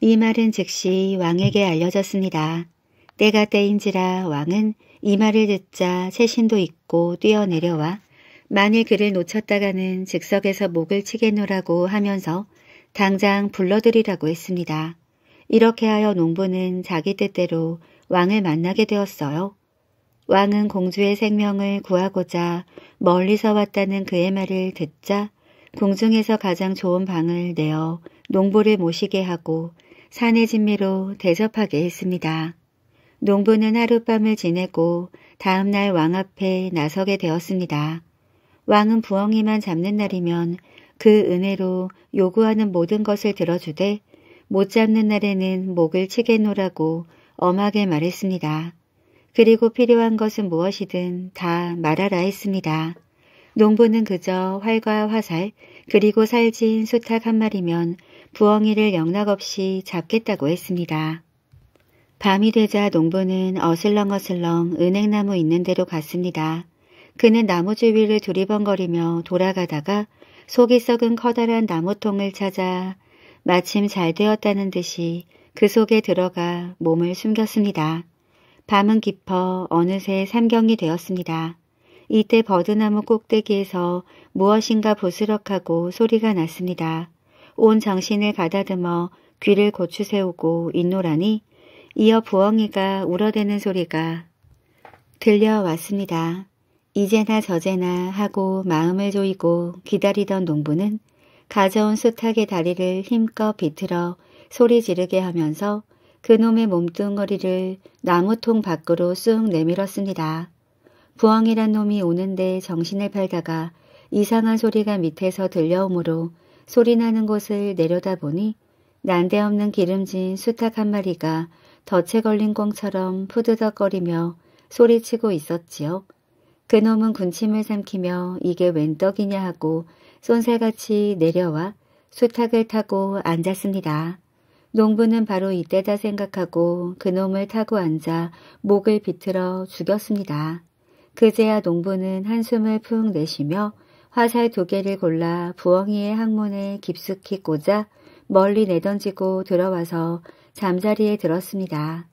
이 말은 즉시 왕에게 알려졌습니다. 때가 때인지라 왕은 이 말을 듣자 채신도 있고 뛰어내려와 만일 그를 놓쳤다가는 즉석에서 목을 치겠노라고 하면서 당장 불러들이라고 했습니다. 이렇게 하여 농부는 자기 뜻대로 왕을 만나게 되었어요. 왕은 공주의 생명을 구하고자 멀리서 왔다는 그의 말을 듣자 궁중에서 가장 좋은 방을 내어 농부를 모시게 하고 산의 진미로 대접하게 했습니다. 농부는 하룻밤을 지내고 다음날 왕 앞에 나서게 되었습니다. 왕은 부엉이만 잡는 날이면 그 은혜로 요구하는 모든 것을 들어주되 못 잡는 날에는 목을 치게 놓으라고 엄하게 말했습니다. 그리고 필요한 것은 무엇이든 다 말하라 했습니다. 농부는 그저 활과 화살 그리고 살진 수탉 한 마리면 부엉이를 영락없이 잡겠다고 했습니다. 밤이 되자 농부는 어슬렁어슬렁 은행나무 있는 데로 갔습니다. 그는 나무 주위를 두리번거리며 돌아가다가 속이 썩은 커다란 나무통을 찾아 마침 잘 되었다는 듯이 그 속에 들어가 몸을 숨겼습니다. 밤은 깊어 어느새 삼경이 되었습니다. 이때 버드나무 꼭대기에서 무엇인가 부스럭하고 소리가 났습니다. 온 정신을 가다듬어 귀를 고추세우고 잇노라니 이어 부엉이가 울어대는 소리가 들려왔습니다. 이제나 저제나 하고 마음을 조이고 기다리던 농부는 가져온 숱하게 다리를 힘껏 비틀어 소리 지르게 하면서 그놈의 몸뚱거리를 나무통 밖으로 쑥 내밀었습니다. 부엉이란 놈이 오는데 정신을 팔다가 이상한 소리가 밑에서 들려오므로 소리나는 곳을 내려다보니 난데없는 기름진 수탉 한 마리가 덫에 걸린 꽁처럼 푸드덕거리며 소리치고 있었지요. 그놈은 군침을 삼키며 이게 웬 떡이냐 하고 쏜살같이 내려와 수탉을 타고 앉았습니다. 농부는 바로 이때다 생각하고 그놈을 타고 앉아 목을 비틀어 죽였습니다. 그제야 농부는 한숨을 푹 내쉬며 화살 두 개를 골라 부엉이의 항문에 깊숙이 꽂아 멀리 내던지고 들어와서 잠자리에 들었습니다.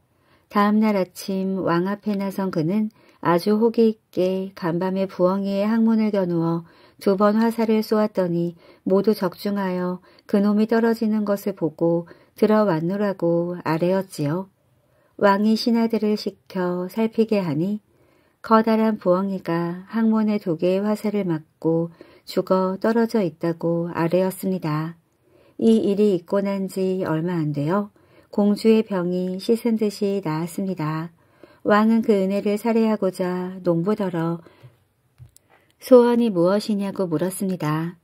다음날 아침 왕 앞에 나선 그는 아주 호기 있게 간밤에 부엉이의 항문을 겨누어 두 번 화살을 쏘았더니 모두 적중하여 그놈이 떨어지는 것을 보고 들어왔노라고 아래었지요. 왕이 신하들을 시켜 살피게 하니 커다란 부엉이가 항문의 두 개의 화살을 맞고 죽어 떨어져 있다고 아래었습니다. 이 일이 있고 난 지 얼마 안 되어 공주의 병이 씻은 듯이 나았습니다. 왕은 그 은혜를 살해하고자 농부더러 소원이 무엇이냐고 물었습니다.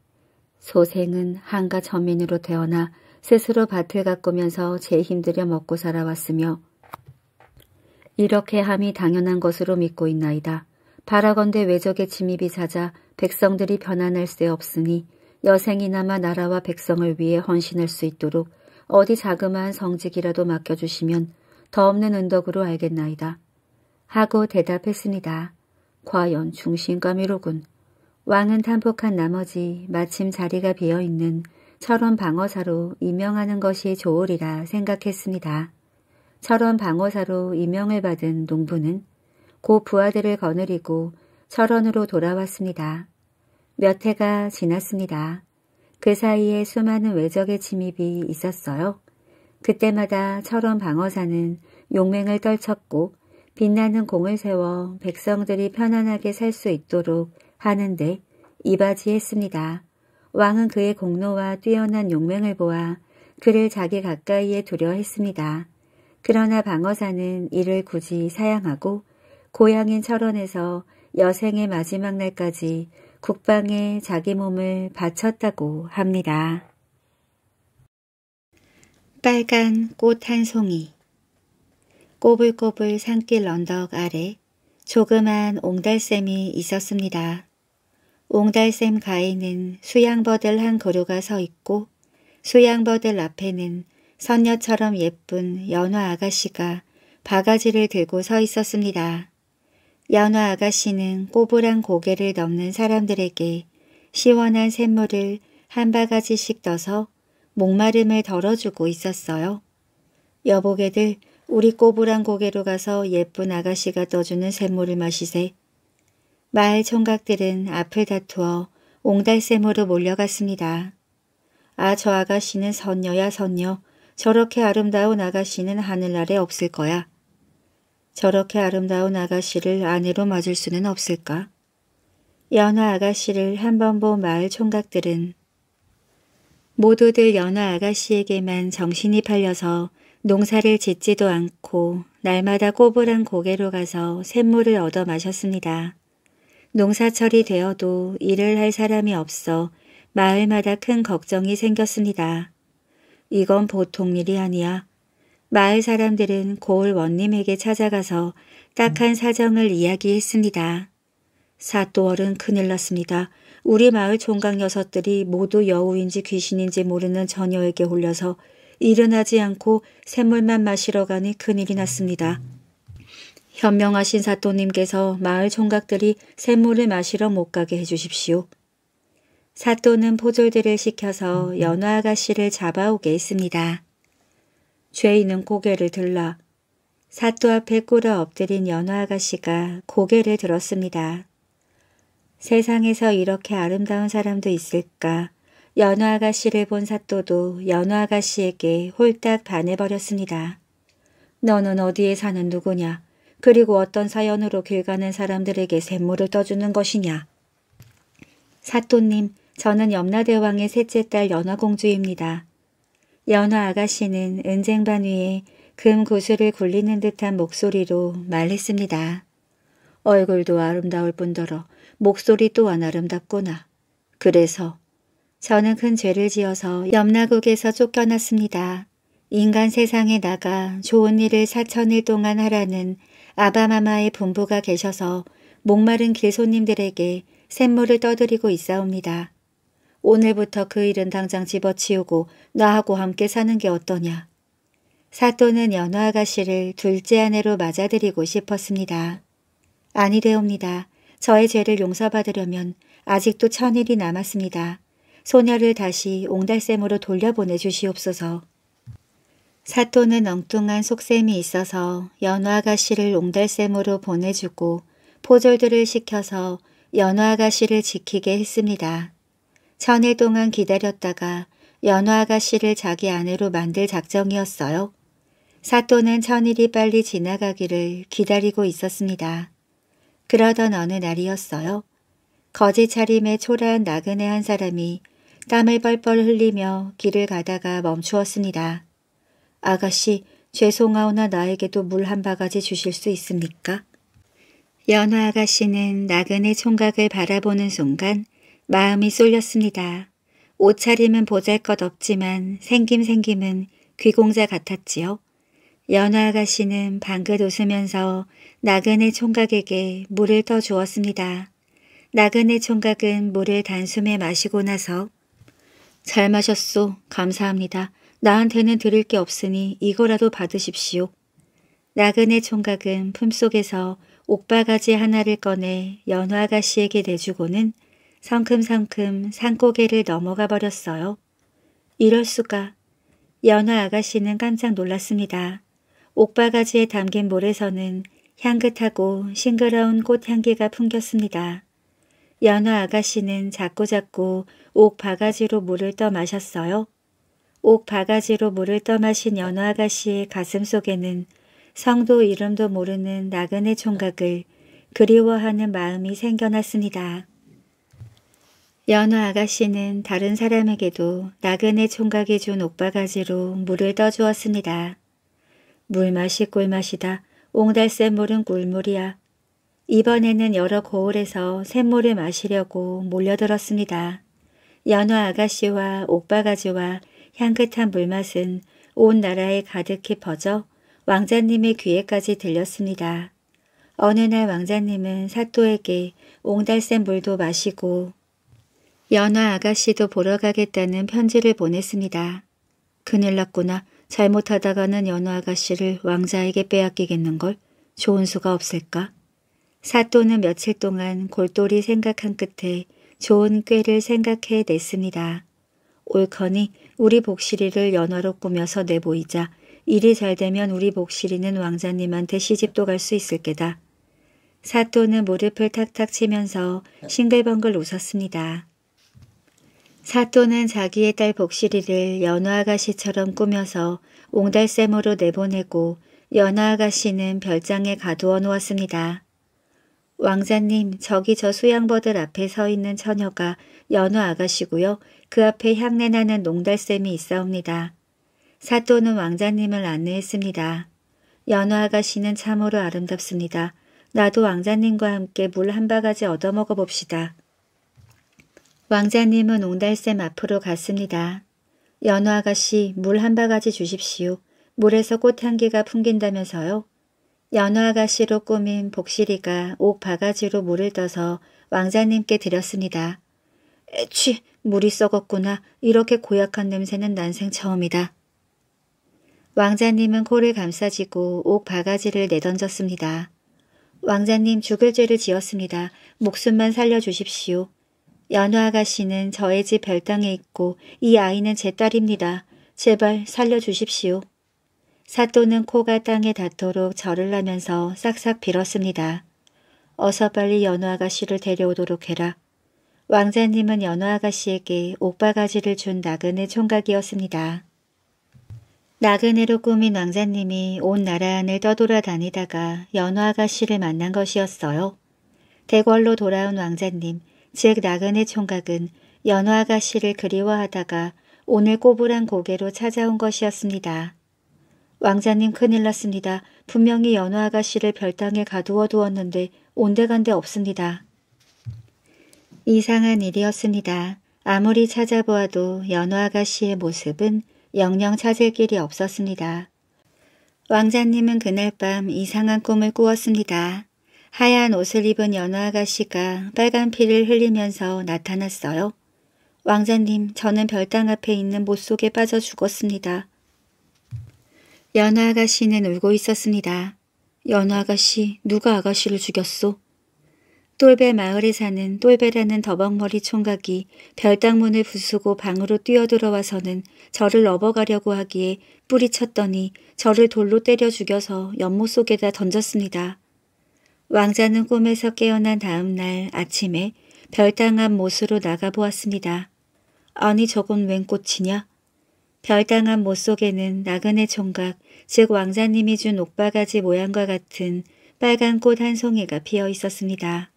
소생은 한가 저민으로 태어나 스스로 밭을 가꾸면서 제 힘들여 먹고 살아왔으며 이렇게 함이 당연한 것으로 믿고 있나이다. 바라건대 외적의 침입이 잦아 백성들이 변안할 새 없으니 여생이나마 나라와 백성을 위해 헌신할 수 있도록 어디 자그마한 성직이라도 맡겨주시면 더 없는 은덕으로 알겠나이다. 하고 대답했습니다. 과연 중신감이로군. 왕은 탄폭한 나머지 마침 자리가 비어있는 철원 방어사로 임명하는 것이 좋으리라 생각했습니다. 철원 방어사로 임명을 받은 농부는 고 부하들을 거느리고 철원으로 돌아왔습니다. 몇 해가 지났습니다. 그 사이에 수많은 외적의 침입이 있었어요. 그때마다 철원 방어사는 용맹을 떨쳤고 빛나는 공을 세워 백성들이 편안하게 살 수 있도록 하는데 이바지했습니다. 왕은 그의 공로와 뛰어난 용맹을 보아 그를 자기 가까이에 두려 했습니다. 그러나 방어사는 이를 굳이 사양하고 고향인 철원에서 여생의 마지막 날까지 국방에 자기 몸을 바쳤다고 합니다. 빨간 꽃 한 송이 꼬불꼬불 산길 언덕 아래 조그만 옹달샘이 있었습니다. 옹달샘 가에는 수양버들 한 그루가 서 있고 수양버들 앞에는 선녀처럼 예쁜 연화 아가씨가 바가지를 들고 서 있었습니다. 연화 아가씨는 꼬부랑 고개를 넘는 사람들에게 시원한 샘물을 한 바가지씩 떠서 목마름을 덜어주고 있었어요. 여보게들 우리 꼬부랑 고개로 가서 예쁜 아가씨가 떠주는 샘물을 마시세. 마을 총각들은 앞을 다투어 옹달샘으로 몰려갔습니다. 아 저 아가씨는 선녀야 선녀 저렇게 아름다운 아가씨는 하늘나라에 없을 거야. 저렇게 아름다운 아가씨를 아내로 맞을 수는 없을까? 연화 아가씨를 한 번 본 마을 총각들은 모두들 연화 아가씨에게만 정신이 팔려서 농사를 짓지도 않고 날마다 꼬부한 고개로 가서 샘물을 얻어 마셨습니다. 농사철이 되어도 일을 할 사람이 없어 마을마다 큰 걱정이 생겼습니다. 이건 보통 일이 아니야. 마을 사람들은 고을 원님에게 찾아가서 딱한 사정을 이야기했습니다. 사또월은 큰일 났습니다. 우리 마을 총각 녀석들이 모두 여우인지 귀신인지 모르는 전녀에게 홀려서 일어나지 않고 샘물만 마시러 가니 큰일이 났습니다. 현명하신 사또님께서 마을 총각들이 샘물을 마시러 못 가게 해주십시오. 사또는 포졸들을 시켜서 연화 아가씨를 잡아오게 했습니다. 죄인은 고개를 들라. 사또 앞에 꿇어 엎드린 연화 아가씨가 고개를 들었습니다. 세상에서 이렇게 아름다운 사람도 있을까. 연화 아가씨를 본 사또도 연화 아가씨에게 홀딱 반해버렸습니다. 너는 어디에 사는 누구냐? 그리고 어떤 사연으로 길 가는 사람들에게 샘물을 떠주는 것이냐. 사토님 저는 염라대왕의 셋째 딸 연화공주입니다. 연화 아가씨는 은쟁반 위에 금 구슬을 굴리는 듯한 목소리로 말했습니다. 얼굴도 아름다울 뿐더러 목소리 또한 아름답구나. 그래서 저는 큰 죄를 지어서 염라국에서 쫓겨났습니다. 인간 세상에 나가 좋은 일을 사천일 동안 하라는 아바마마의 분부가 계셔서 목마른 길손님들에게 샘물을 떠드리고 있사옵니다. 오늘부터 그 일은 당장 집어치우고 나하고 함께 사는 게 어떠냐. 사또는 연화 아가씨를 둘째 아내로 맞아들이고 싶었습니다. 아니 되옵니다. 저의 죄를 용서받으려면 아직도 천일이 남았습니다. 소녀를 다시 옹달샘으로 돌려보내주시옵소서. 사토는 엉뚱한 속셈이 있어서 연화가씨를 옹달샘으로 보내주고 포졸들을 시켜서 연화가씨를 지키게 했습니다. 천일 동안 기다렸다가 연화가씨를 자기 아내로 만들 작정이었어요. 사토는 천일이 빨리 지나가기를 기다리고 있었습니다. 그러던 어느 날이었어요. 거지 차림에 초라한 나그네 한 사람이 땀을 뻘뻘 흘리며 길을 가다가 멈추었습니다. 아가씨, 죄송하오나 나에게도 물 한 바가지 주실 수 있습니까? 연호 아가씨는 나그네 총각을 바라보는 순간 마음이 쏠렸습니다. 옷차림은 보잘것없지만 생김생김은 귀공자 같았지요. 연호 아가씨는 방긋 웃으면서 나그네 총각에게 물을 떠주었습니다. 나그네 총각은 물을 단숨에 마시고 나서 잘 마셨소. 감사합니다. 나한테는 드릴 게 없으니 이거라도 받으십시오. 나그네 총각은 품속에서 옥바가지 하나를 꺼내 연화가씨에게 내주고는 성큼성큼 산고개를 넘어가 버렸어요. 이럴 수가. 연화 아가씨는 깜짝 놀랐습니다. 옥바가지에 담긴 모래서는 향긋하고 싱그러운 꽃향기가 풍겼습니다. 연화 아가씨는 자꾸자꾸 옥바가지로 물을 떠 마셨어요. 옥 바가지로 물을 떠마신 연호 아가씨의 가슴 속에는 성도 이름도 모르는 나그네 총각을 그리워하는 마음이 생겨났습니다. 연호 아가씨는 다른 사람에게도 나그네 총각이 준 옥바가지로 물을 떠주었습니다. 물맛이 꿀맛이다. 옹달 샘물은 꿀물이야. 이번에는 여러 거울에서 샘물을 마시려고 몰려들었습니다. 연화 아가씨와 옥바가지와 향긋한 물맛은 온 나라에 가득히 퍼져 왕자님의 귀에까지 들렸습니다. 어느 날 왕자님은 사또에게 옹달샘 물도 마시고 연화 아가씨도 보러 가겠다는 편지를 보냈습니다. 그늘 났구나. 잘못하다가는 연화 아가씨를 왕자에게 빼앗기겠는걸. 좋은 수가 없을까? 사또는 며칠 동안 골똘히 생각한 끝에 좋은 꾀를 생각해 냈습니다. 옳거니 우리 복실이를 연화로 꾸며서 내보이자 일이 잘 되면 우리 복실이는 왕자님한테 시집도 갈 수 있을 게다. 사또는 무릎을 탁탁 치면서 싱글벙글 웃었습니다. 사또는 자기의 딸 복실이를 연화아가씨처럼 꾸며서 옹달샘으로 내보내고 연화아가씨는 별장에 가두어 놓았습니다. 왕자님, 저기 저 수양버들 앞에 서 있는 처녀가 연우 아가씨고요. 그 앞에 향내나는 농달샘이 있사옵니다. 사또는 왕자님을 안내했습니다. 연우 아가씨는 참으로 아름답습니다. 나도 왕자님과 함께 물 한 바가지 얻어먹어 봅시다. 왕자님은 농달샘 앞으로 갔습니다. 연우 아가씨, 물 한 바가지 주십시오. 물에서 꽃향기가 풍긴다면서요. 연화가시로 꾸민 복실이가 옥 바가지로 물을 떠서 왕자님께 드렸습니다. 에취, 물이 썩었구나. 이렇게 고약한 냄새는 난생 처음이다. 왕자님은 코를 감싸지고 옥 바가지를 내던졌습니다. 왕자님 죽을 죄를 지었습니다. 목숨만 살려주십시오. 연우 아가씨는 저의 집 별당에 있고 이 아이는 제 딸입니다. 제발 살려주십시오. 사또는 코가 땅에 닿도록 절을 하면서 싹싹 빌었습니다. 어서 빨리 연우 아가씨를 데려오도록 해라. 왕자님은 연우 아가씨에게 옥바가지를 준 나그네 총각이었습니다. 나그네로 꾸민 왕자님이 온 나라 안을 떠돌아다니다가 연우 아가씨를 만난 것이었어요. 대궐로 돌아온 왕자님, 즉 나그네 총각은 연우 아가씨를 그리워하다가 오늘 꼬부한 고개로 찾아온 것이었습니다. 왕자님 큰일 났습니다. 분명히 연우 아가씨를 별당에 가두어 두었는데 온데간데 없습니다. 이상한 일이었습니다. 아무리 찾아보아도 연우 아가씨의 모습은 영영 찾을 길이 없었습니다. 왕자님은 그날 밤 이상한 꿈을 꾸었습니다. 하얀 옷을 입은 연우 아가씨가 빨간 피를 흘리면서 나타났어요. 왕자님, 저는 별당 앞에 있는 못 속에 빠져 죽었습니다. 연아 아가씨는 울고 있었습니다. 연아 아가씨, 누가 아가씨를 죽였소? 똘베 마을에 사는 똘베라는 더벅머리 총각이 별당문을 부수고 방으로 뛰어들어와서는 저를 업어가려고 하기에 뿌리쳤더니 저를 돌로 때려 죽여서 연못 속에다 던졌습니다. 왕자는 꿈에서 깨어난 다음 날 아침에 별당 앞 못으로 나가보았습니다. 아니 저건 웬 꽃이냐? 별당한 못 속에는 나그네 총각, 즉 왕자님이 준 옥바가지 모양과 같은 빨간 꽃 한 송이가 피어 있었습니다.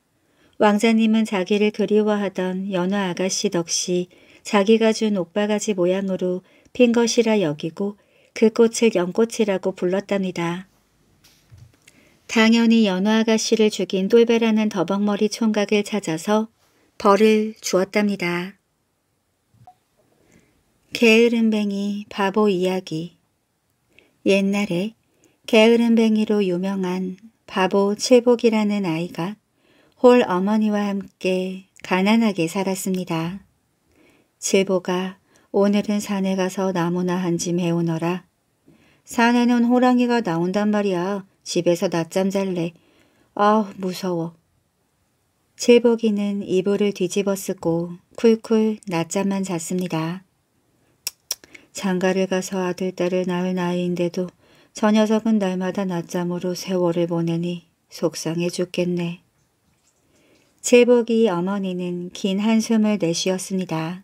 왕자님은 자기를 그리워하던 연화 아가씨 덕시 자기가 준 옥바가지 모양으로 핀 것이라 여기고 그 꽃을 연꽃이라고 불렀답니다. 당연히 연화 아가씨를 죽인 똘베라는 더벅머리 총각을 찾아서 벌을 주었답니다. 게으름뱅이 바보 이야기 옛날에 게으름뱅이로 유명한 바보 칠복이라는 아이가 홀 어머니와 함께 가난하게 살았습니다. 칠복아 오늘은 산에 가서 나무나 한 짐 해오너라. 산에는 호랑이가 나온단 말이야. 집에서 낮잠 잘래. 아 무서워. 칠복이는 이불을 뒤집어 쓰고 쿨쿨 낮잠만 잤습니다. 장가를 가서 아들 딸을 낳을 나이인데도 저 녀석은 날마다 낮잠으로 세월을 보내니 속상해 죽겠네. 칠복이 어머니는 긴 한숨을 내쉬었습니다.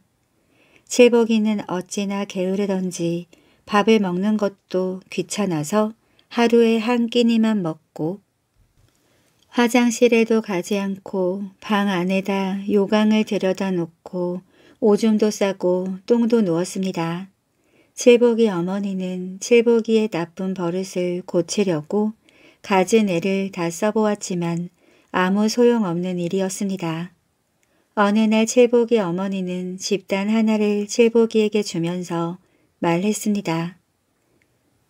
칠복이는 어찌나 게으르던지 밥을 먹는 것도 귀찮아서 하루에 한 끼니만 먹고 화장실에도 가지 않고 방 안에다 요강을 들여다 놓고 오줌도 싸고 똥도 누웠습니다. 칠복이 어머니는 칠복이의 나쁜 버릇을 고치려고 가진 애를 다 써보았지만 아무 소용없는 일이었습니다. 어느 날 칠복이 어머니는 집단 하나를 칠복이에게 주면서 말했습니다.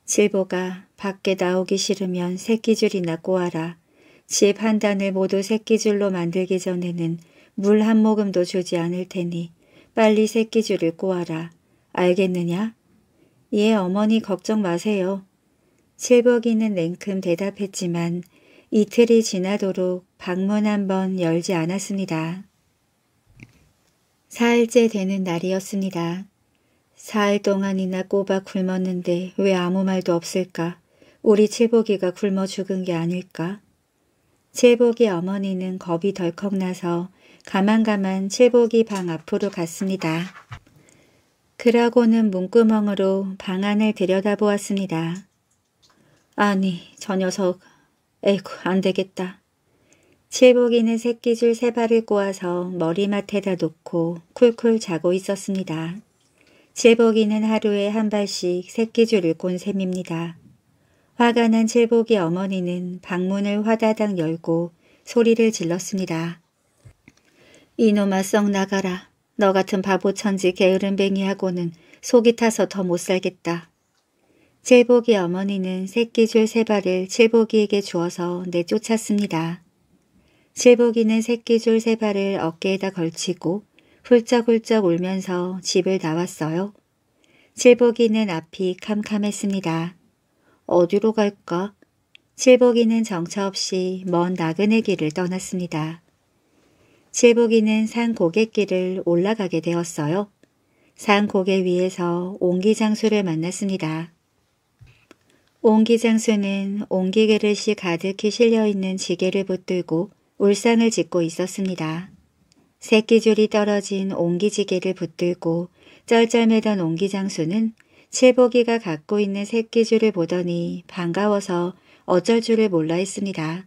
칠복아 밖에 나오기 싫으면 새끼줄이나 꼬아라. 집 한 단을 모두 새끼줄로 만들기 전에는 물 한 모금도 주지 않을 테니 빨리 새끼줄을 꼬아라. 알겠느냐? 예, 어머니 걱정 마세요. 칠복이는 냉큼 대답했지만 이틀이 지나도록 방문 한번 열지 않았습니다. 사흘째 되는 날이었습니다. 사흘 동안이나 꼬박 굶었는데 왜 아무 말도 없을까? 우리 칠복이가 굶어 죽은 게 아닐까? 칠복이 어머니는 겁이 덜컥 나서 가만가만 칠복이 방 앞으로 갔습니다. 그라고는 문구멍으로 방 안을 들여다보았습니다. 아니, 저 녀석. 에구안 되겠다. 칠복이는 새끼줄 세 발을 꼬아서 머리맡에다 놓고 쿨쿨 자고 있었습니다. 칠복이는 하루에 한 발씩 새끼줄을 꼰 셈입니다. 화가 난 칠복이 어머니는 방문을 화다닥 열고 소리를 질렀습니다. 이놈아 썩 나가라. 너 같은 바보 천지 게으름뱅이하고는 속이 타서 더 못 살겠다. 칠복이 어머니는 새끼줄 세 발을 칠복이에게 주어서 내쫓았습니다. 칠복이는 새끼줄 세 발을 어깨에다 걸치고 훌쩍훌쩍 울면서 집을 나왔어요. 칠복이는 앞이 캄캄했습니다. 어디로 갈까? 칠복이는 정처 없이 먼 나그네 길을 떠났습니다. 칠복이는 산 고갯길을 올라가게 되었어요. 산 고개 위에서 옹기장수를 만났습니다. 옹기장수는 옹기개를이 가득히 실려있는 지게를 붙들고 울상을 짓고 있었습니다. 새끼줄이 떨어진 옹기지게를 붙들고 쩔쩔매던 옹기장수는 칠복이가 갖고 있는 새끼줄을 보더니 반가워서 어쩔 줄을 몰라 했습니다.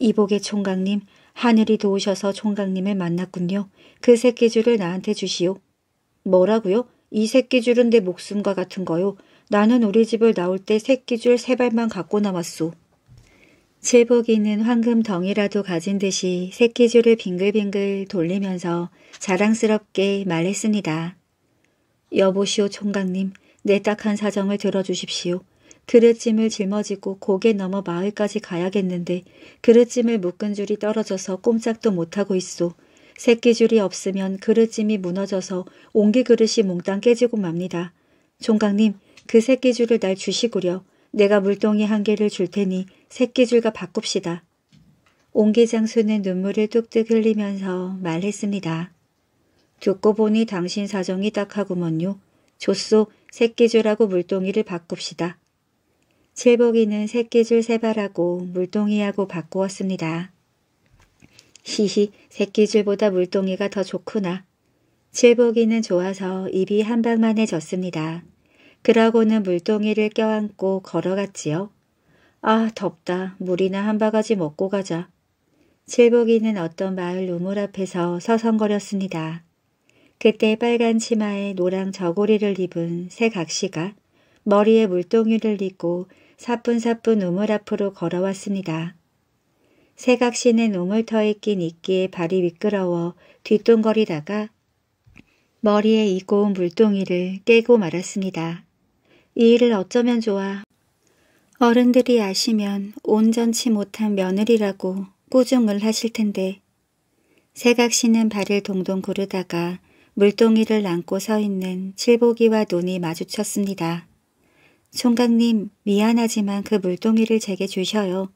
이복의 총각님, 하늘이 도우셔서 총각님을 만났군요. 그 새끼줄을 나한테 주시오. 뭐라고요? 이 새끼줄은 내 목숨과 같은 거요. 나는 우리 집을 나올 때 새끼줄 세 발만 갖고 나왔소. 제복이는 황금 덩이라도 가진 듯이 새끼줄을 빙글빙글 돌리면서 자랑스럽게 말했습니다. 여보시오 총각님, 내 딱한 사정을 들어주십시오. 그릇짐을 짊어지고 고개 넘어 마을까지 가야겠는데 그릇짐을 묶은 줄이 떨어져서 꼼짝도 못하고 있소. 새끼줄이 없으면 그릇짐이 무너져서 옹기 그릇이 몽땅 깨지고 맙니다. 종각님그 새끼줄을 날 주시구려. 내가 물동이 한 개를 줄 테니 새끼줄과 바꿉시다. 옹기 장수는 눈물을 뚝뚝 흘리면서 말했습니다. 듣고 보니 당신 사정이 딱하구먼요. 좋소 새끼줄하고 물동이를 바꿉시다. 칠복이는 새끼줄 세발하고 물동이하고 바꾸었습니다. 히히 새끼줄보다 물동이가 더 좋구나. 칠복이는 좋아서 입이 한 방만에 졌습니다. 그러고는 물동이를 껴안고 걸어갔지요. 아 덥다. 물이나 한 바가지 먹고 가자. 칠복이는 어떤 마을 우물 앞에서 서성거렸습니다. 그때 빨간 치마에 노랑 저고리를 입은 새각시가 머리에 물동이를 입고 사뿐사뿐 우물 앞으로 걸어왔습니다. 새각시는 우물터에 낀 이끼에 발이 미끄러워 뒤뚱거리다가 머리에 이고온 물동이를 깨고 말았습니다. 이 일을 어쩌면 좋아. 어른들이 아시면 온전치 못한 며느리라고 꾸중을 하실 텐데. 새각시는 발을 동동 구르다가 물동이를 안고 서 있는 칠보기와 눈이 마주쳤습니다. 총각님, 미안하지만 그 물동이를 제게 주셔요.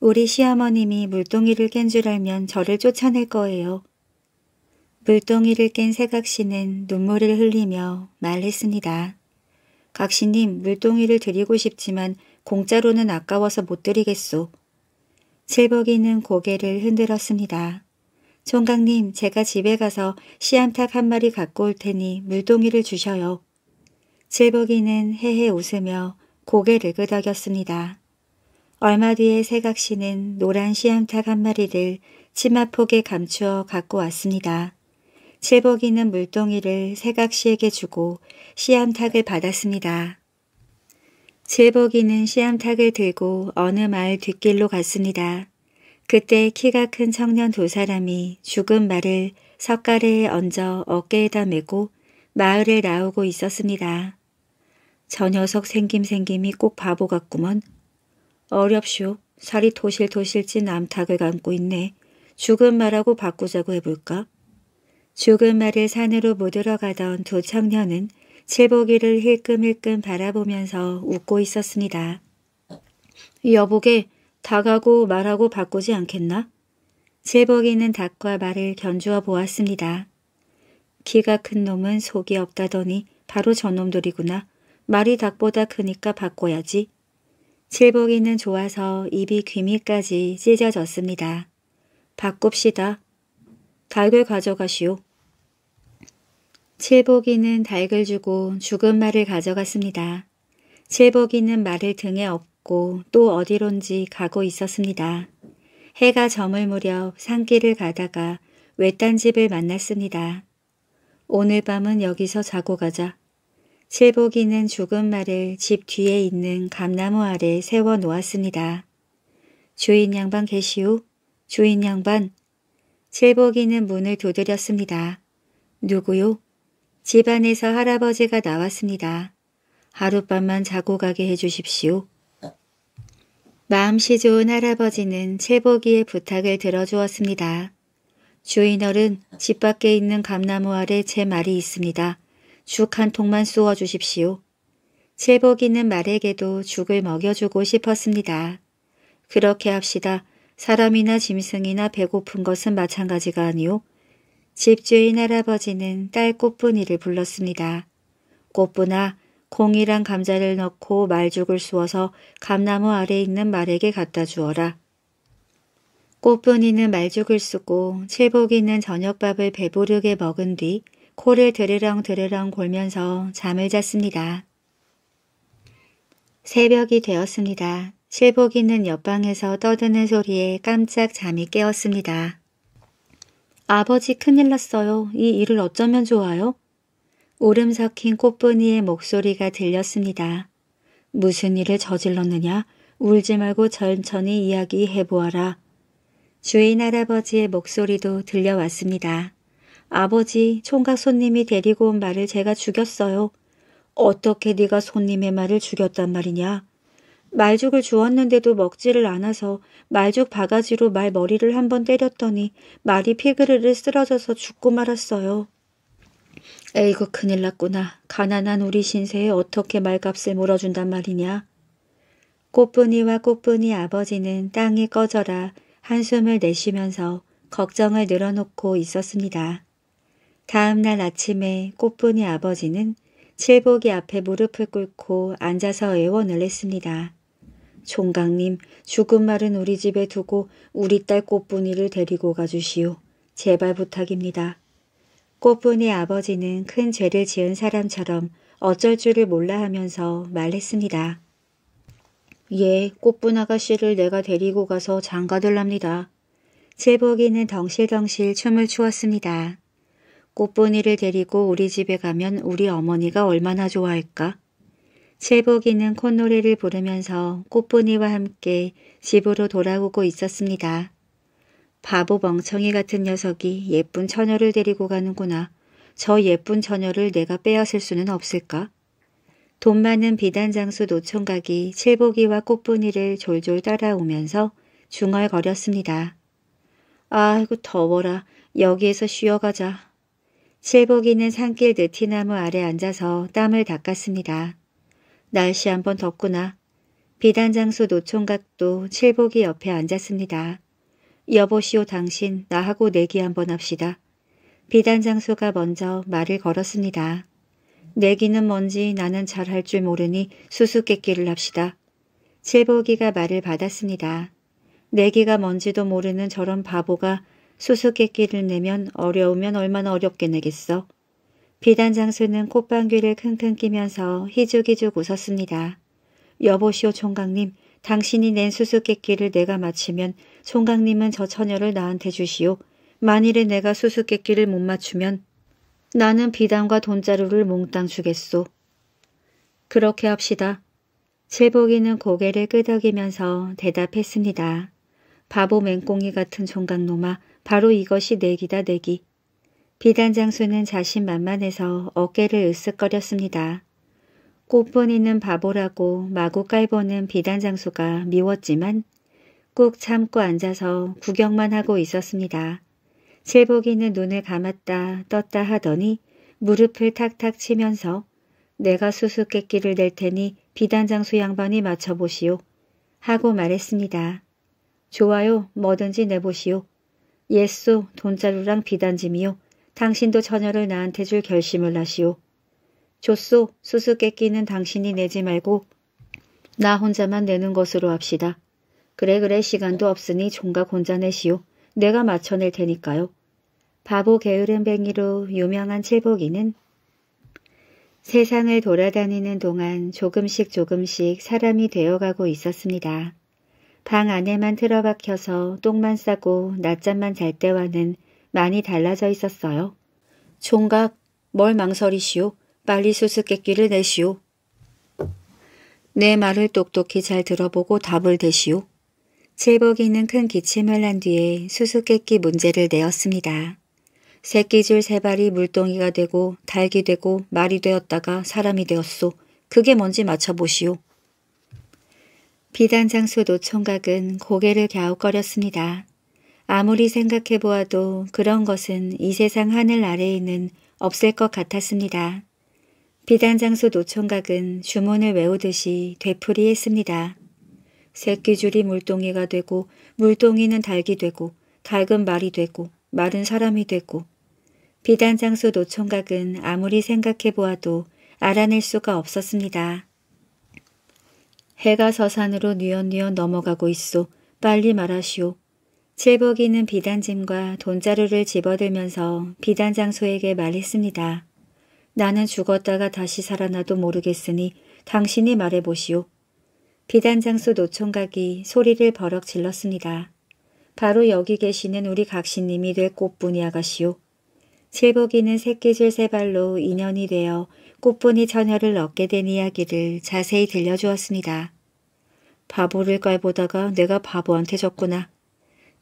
우리 시어머님이 물동이를 깬 줄 알면 저를 쫓아낼 거예요. 물동이를 깬새각씨는 눈물을 흘리며 말했습니다. 각시님, 물동이를 드리고 싶지만 공짜로는 아까워서 못 드리겠소. 칠복이는 고개를 흔들었습니다. 총각님, 제가 집에 가서 씨암탉 한 마리 갖고 올 테니 물동이를 주셔요. 질복이는 헤헤 웃으며 고개를 끄덕였습니다. 얼마 뒤에 세각시는 노란 시암탉 한 마리를 치마폭에 감추어 갖고 왔습니다. 칠복이는 물동이를 세각시에게 주고 시암탉을 받았습니다. 칠복이는 시암탉을 들고 어느 마을 뒷길로 갔습니다. 그때 키가 큰 청년 두 사람이 죽은 말을 석가래에 얹어 어깨에다 메고 마을을 나오고 있었습니다. 저 녀석 생김생김이 꼭 바보 같구먼. 어렵쇼. 살이 도실도실 찐 암탉을 감고 있네. 죽은 말하고 바꾸자고 해볼까? 죽은 말을 산으로 못들어가던 두 청년은 칠보기를 힐끔힐끔 바라보면서 웃고 있었습니다. 여보게 닭하고 말하고 바꾸지 않겠나? 칠보기는 닭과 말을 견주어 보았습니다. 키가 큰 놈은 속이 없다더니 바로 저놈들이구나. 말이 닭보다 크니까 바꿔야지. 칠복이는 좋아서 입이 귀미까지 찢어졌습니다. 바꿉시다. 닭을 가져가시오. 칠복이는 닭을 주고 죽은 말을 가져갔습니다. 칠복이는 말을 등에 업고 또 어디론지 가고 있었습니다. 해가 저물 무렵 산길을 가다가 외딴 집을 만났습니다. 오늘 밤은 여기서 자고 가자. 실복이는 죽은 말을 집 뒤에 있는 감나무 아래 세워 놓았습니다. 주인 양반 계시오? 주인 양반. 실복이는 문을 두드렸습니다. 누구요? 집 안에서 할아버지가 나왔습니다. 하룻밤만 자고 가게 해주십시오. 마음씨 좋은 할아버지는 칠복이의 부탁을 들어주었습니다. 주인어른 집 밖에 있는 감나무 아래 제 말이 있습니다. 죽한 통만 쏘어 주십시오. 제복 이는 말에게도 죽을 먹여주고 싶었습니다. 그렇게 합시다. 사람이나 짐승이나 배고픈 것은 마찬가지가 아니오. 집주인 할아버지는 딸 꽃분이를 불렀습니다. 꽃분아, 공이랑 감자를 넣고 말죽을 쑤어서 감나무 아래 에 있는 말에게 갖다 주어라. 꽃분이는 말죽을 쓰고 칠복이는 저녁밥을 배부르게 먹은 뒤 코를 드르렁 드르렁 골면서 잠을 잤습니다. 새벽이 되었습니다. 실복 있는 옆방에서 떠드는 소리에 깜짝 잠이 깨었습니다. 아버지 큰일 났어요. 이 일을 어쩌면 좋아요? 오름 섞인 꽃분이의 목소리가 들렸습니다. 무슨 일을 저질렀느냐? 울지 말고 천천히 이야기해보아라. 주인 할아버지의 목소리도 들려왔습니다. 아버지, 총각 손님이 데리고 온 말을 제가 죽였어요. 어떻게 네가 손님의 말을 죽였단 말이냐? 말죽을 주었는데도 먹지를 않아서 말죽 바가지로 말 머리를 한 번 때렸더니 말이 피그르르 쓰러져서 죽고 말았어요. 에이구 큰일 났구나. 가난한 우리 신세에 어떻게 말값을 물어준단 말이냐. 꽃분이와 꽃분이 아버지는 땅이 꺼져라 한숨을 내쉬면서 걱정을 늘어놓고 있었습니다. 다음 날 아침에 꽃분이 아버지는 칠복이 앞에 무릎을 꿇고 앉아서 애원을 했습니다. 총각님, 죽은 말은 우리 집에 두고 우리 딸 꽃분이를 데리고 가주시오. 제발 부탁입니다. 꽃분이 아버지는 큰 죄를 지은 사람처럼 어쩔 줄을 몰라 하면서 말했습니다. 예, 꽃분 아가씨를 내가 데리고 가서 장가들랍니다. 칠복이는 덩실덩실 춤을 추었습니다. 꽃보니를 데리고 우리 집에 가면 우리 어머니가 얼마나 좋아할까. 채복이는 콧노래를 부르면서 꽃보니와 함께 집으로 돌아오고 있었습니다. 바보 멍청이 같은 녀석이 예쁜 처녀를 데리고 가는구나. 저 예쁜 처녀를 내가 빼앗을 수는 없을까? 돈 많은 비단 장수 노총각이 칠복이와 꽃분이를 졸졸 따라오면서 중얼거렸습니다. 아이고 더워라. 여기에서 쉬어가자. 칠복이는 산길 느티나무 아래 앉아서 땀을 닦았습니다. 날씨 한번 덥구나. 비단장소 노총각도 칠복이 옆에 앉았습니다. 여보시오 당신 나하고 내기 한번 합시다. 비단장소가 먼저 말을 걸었습니다. 내기는 뭔지 나는 잘할줄 모르니 수수께끼를 합시다. 칠복이가 말을 받았습니다. 내기가 뭔지도 모르는 저런 바보가 수수께끼를 내면 어려우면 얼마나 어렵게 내겠어. 비단 장수는 콧방귀를 킁킁 끼면서 희죽희죽 웃었습니다. 여보시오 총각님, 당신이 낸 수수께끼를 내가 맞추면 총각님은 저 처녀를 나한테 주시오. 만일에 내가 수수께끼를 못 맞추면 나는 비단과 돈자루를 몽땅 주겠소. 그렇게 합시다. 칠복이는 고개를 끄덕이면서 대답했습니다. 바보 맹꽁이 같은 총각놈아 바로 이것이 내기다 내기. 비단 장수는 자신 만만해서 어깨를 으쓱거렸습니다. 꽃보니는 바보라고 마구 깔보는 비단 장수가 미웠지만 꾹 참고 앉아서 구경만 하고 있었습니다. 칠복이는 눈을 감았다 떴다 하더니 무릎을 탁탁 치면서 내가 수수께끼를 낼 테니 비단장수 양반이 맞춰보시오. 하고 말했습니다. 좋아요. 뭐든지 내보시오. 예수 돈자루랑 비단짐이요. 당신도 처녀를 나한테 줄 결심을 하시오. 조쏘 수수께끼는 당신이 내지 말고 나 혼자만 내는 것으로 합시다. 그래 그래 시간도 없으니 종각 혼자 내시오. 내가 맞춰낼 테니까요. 바보 게으름뱅이로 유명한 칠복이는 세상을 돌아다니는 동안 조금씩 조금씩 사람이 되어가고 있었습니다. 방 안에만 틀어박혀서 똥만 싸고 낮잠만 잘 때와는 많이 달라져 있었어요. 총각, 뭘 망설이시오. 빨리 수수께끼를 내시오. 내 말을 똑똑히 잘 들어보고 답을 대시오. 칠복이는 큰 기침을 난 뒤에 수수께끼 문제를 내었습니다. 새끼줄 세 발이 물동이가 되고 달기 되고 말이 되었다가 사람이 되었소. 그게 뭔지 맞춰보시오. 비단장수 노총각은 고개를 갸웃거렸습니다. 아무리 생각해 보아도 그런 것은 이 세상 하늘 아래에는 없을 것 같았습니다. 비단장수 노총각은 주문을 외우듯이 되풀이했습니다. 새끼줄이 물동이가 되고 물동이는 달이 되고 달은 말이 되고 마른 사람이 되고 비단장수 노총각은 아무리 생각해 보아도 알아낼 수가 없었습니다. 해가 서산으로 뉘엿뉘엿 넘어가고 있소. 빨리 말하시오. 칠복이는 비단짐과 돈자루를 집어들면서 비단장소에게 말했습니다. 나는 죽었다가 다시 살아나도 모르겠으니 당신이 말해보시오. 비단장소 노총각이 소리를 버럭 질렀습니다. 바로 여기 계시는 우리 각신님이 될 꽃분이 아가시오 칠복이는 새끼줄 세 발로 인연이 되어 꽃보니 처녀를 얻게 된 이야기를 자세히 들려주었습니다. 바보를 깔보다가 내가 바보한테 졌구나.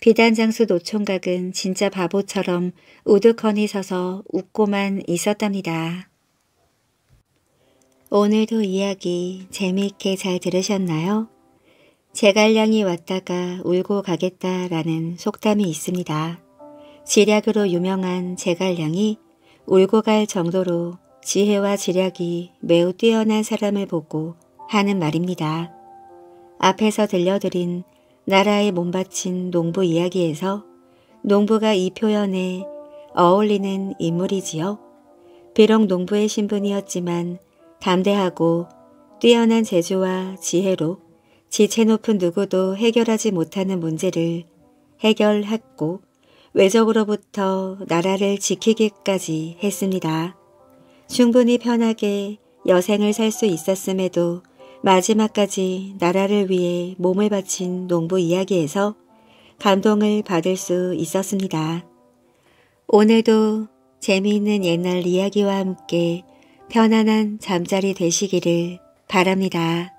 비단 장수 노총각은 진짜 바보처럼 우두커니 서서 웃고만 있었답니다. 오늘도 이야기 재미있게 잘 들으셨나요? 제갈량이 왔다가 울고 가겠다라는 속담이 있습니다. 지략으로 유명한 제갈량이 울고 갈 정도로 지혜와 지략이 매우 뛰어난 사람을 보고 하는 말입니다. 앞에서 들려드린 나라에 몸바친 농부 이야기에서 농부가 이 표현에 어울리는 인물이지요. 비록 농부의 신분이었지만 담대하고 뛰어난 재주와 지혜로 지체 높은 누구도 해결하지 못하는 문제를 해결했고 외적으로부터 나라를 지키기까지 했습니다. 충분히 편하게 여생을 살 수 있었음에도 마지막까지 나라를 위해 몸을 바친 농부 이야기에서 감동을 받을 수 있었습니다. 오늘도 재미있는 옛날 이야기와 함께 편안한 잠자리 되시기를 바랍니다.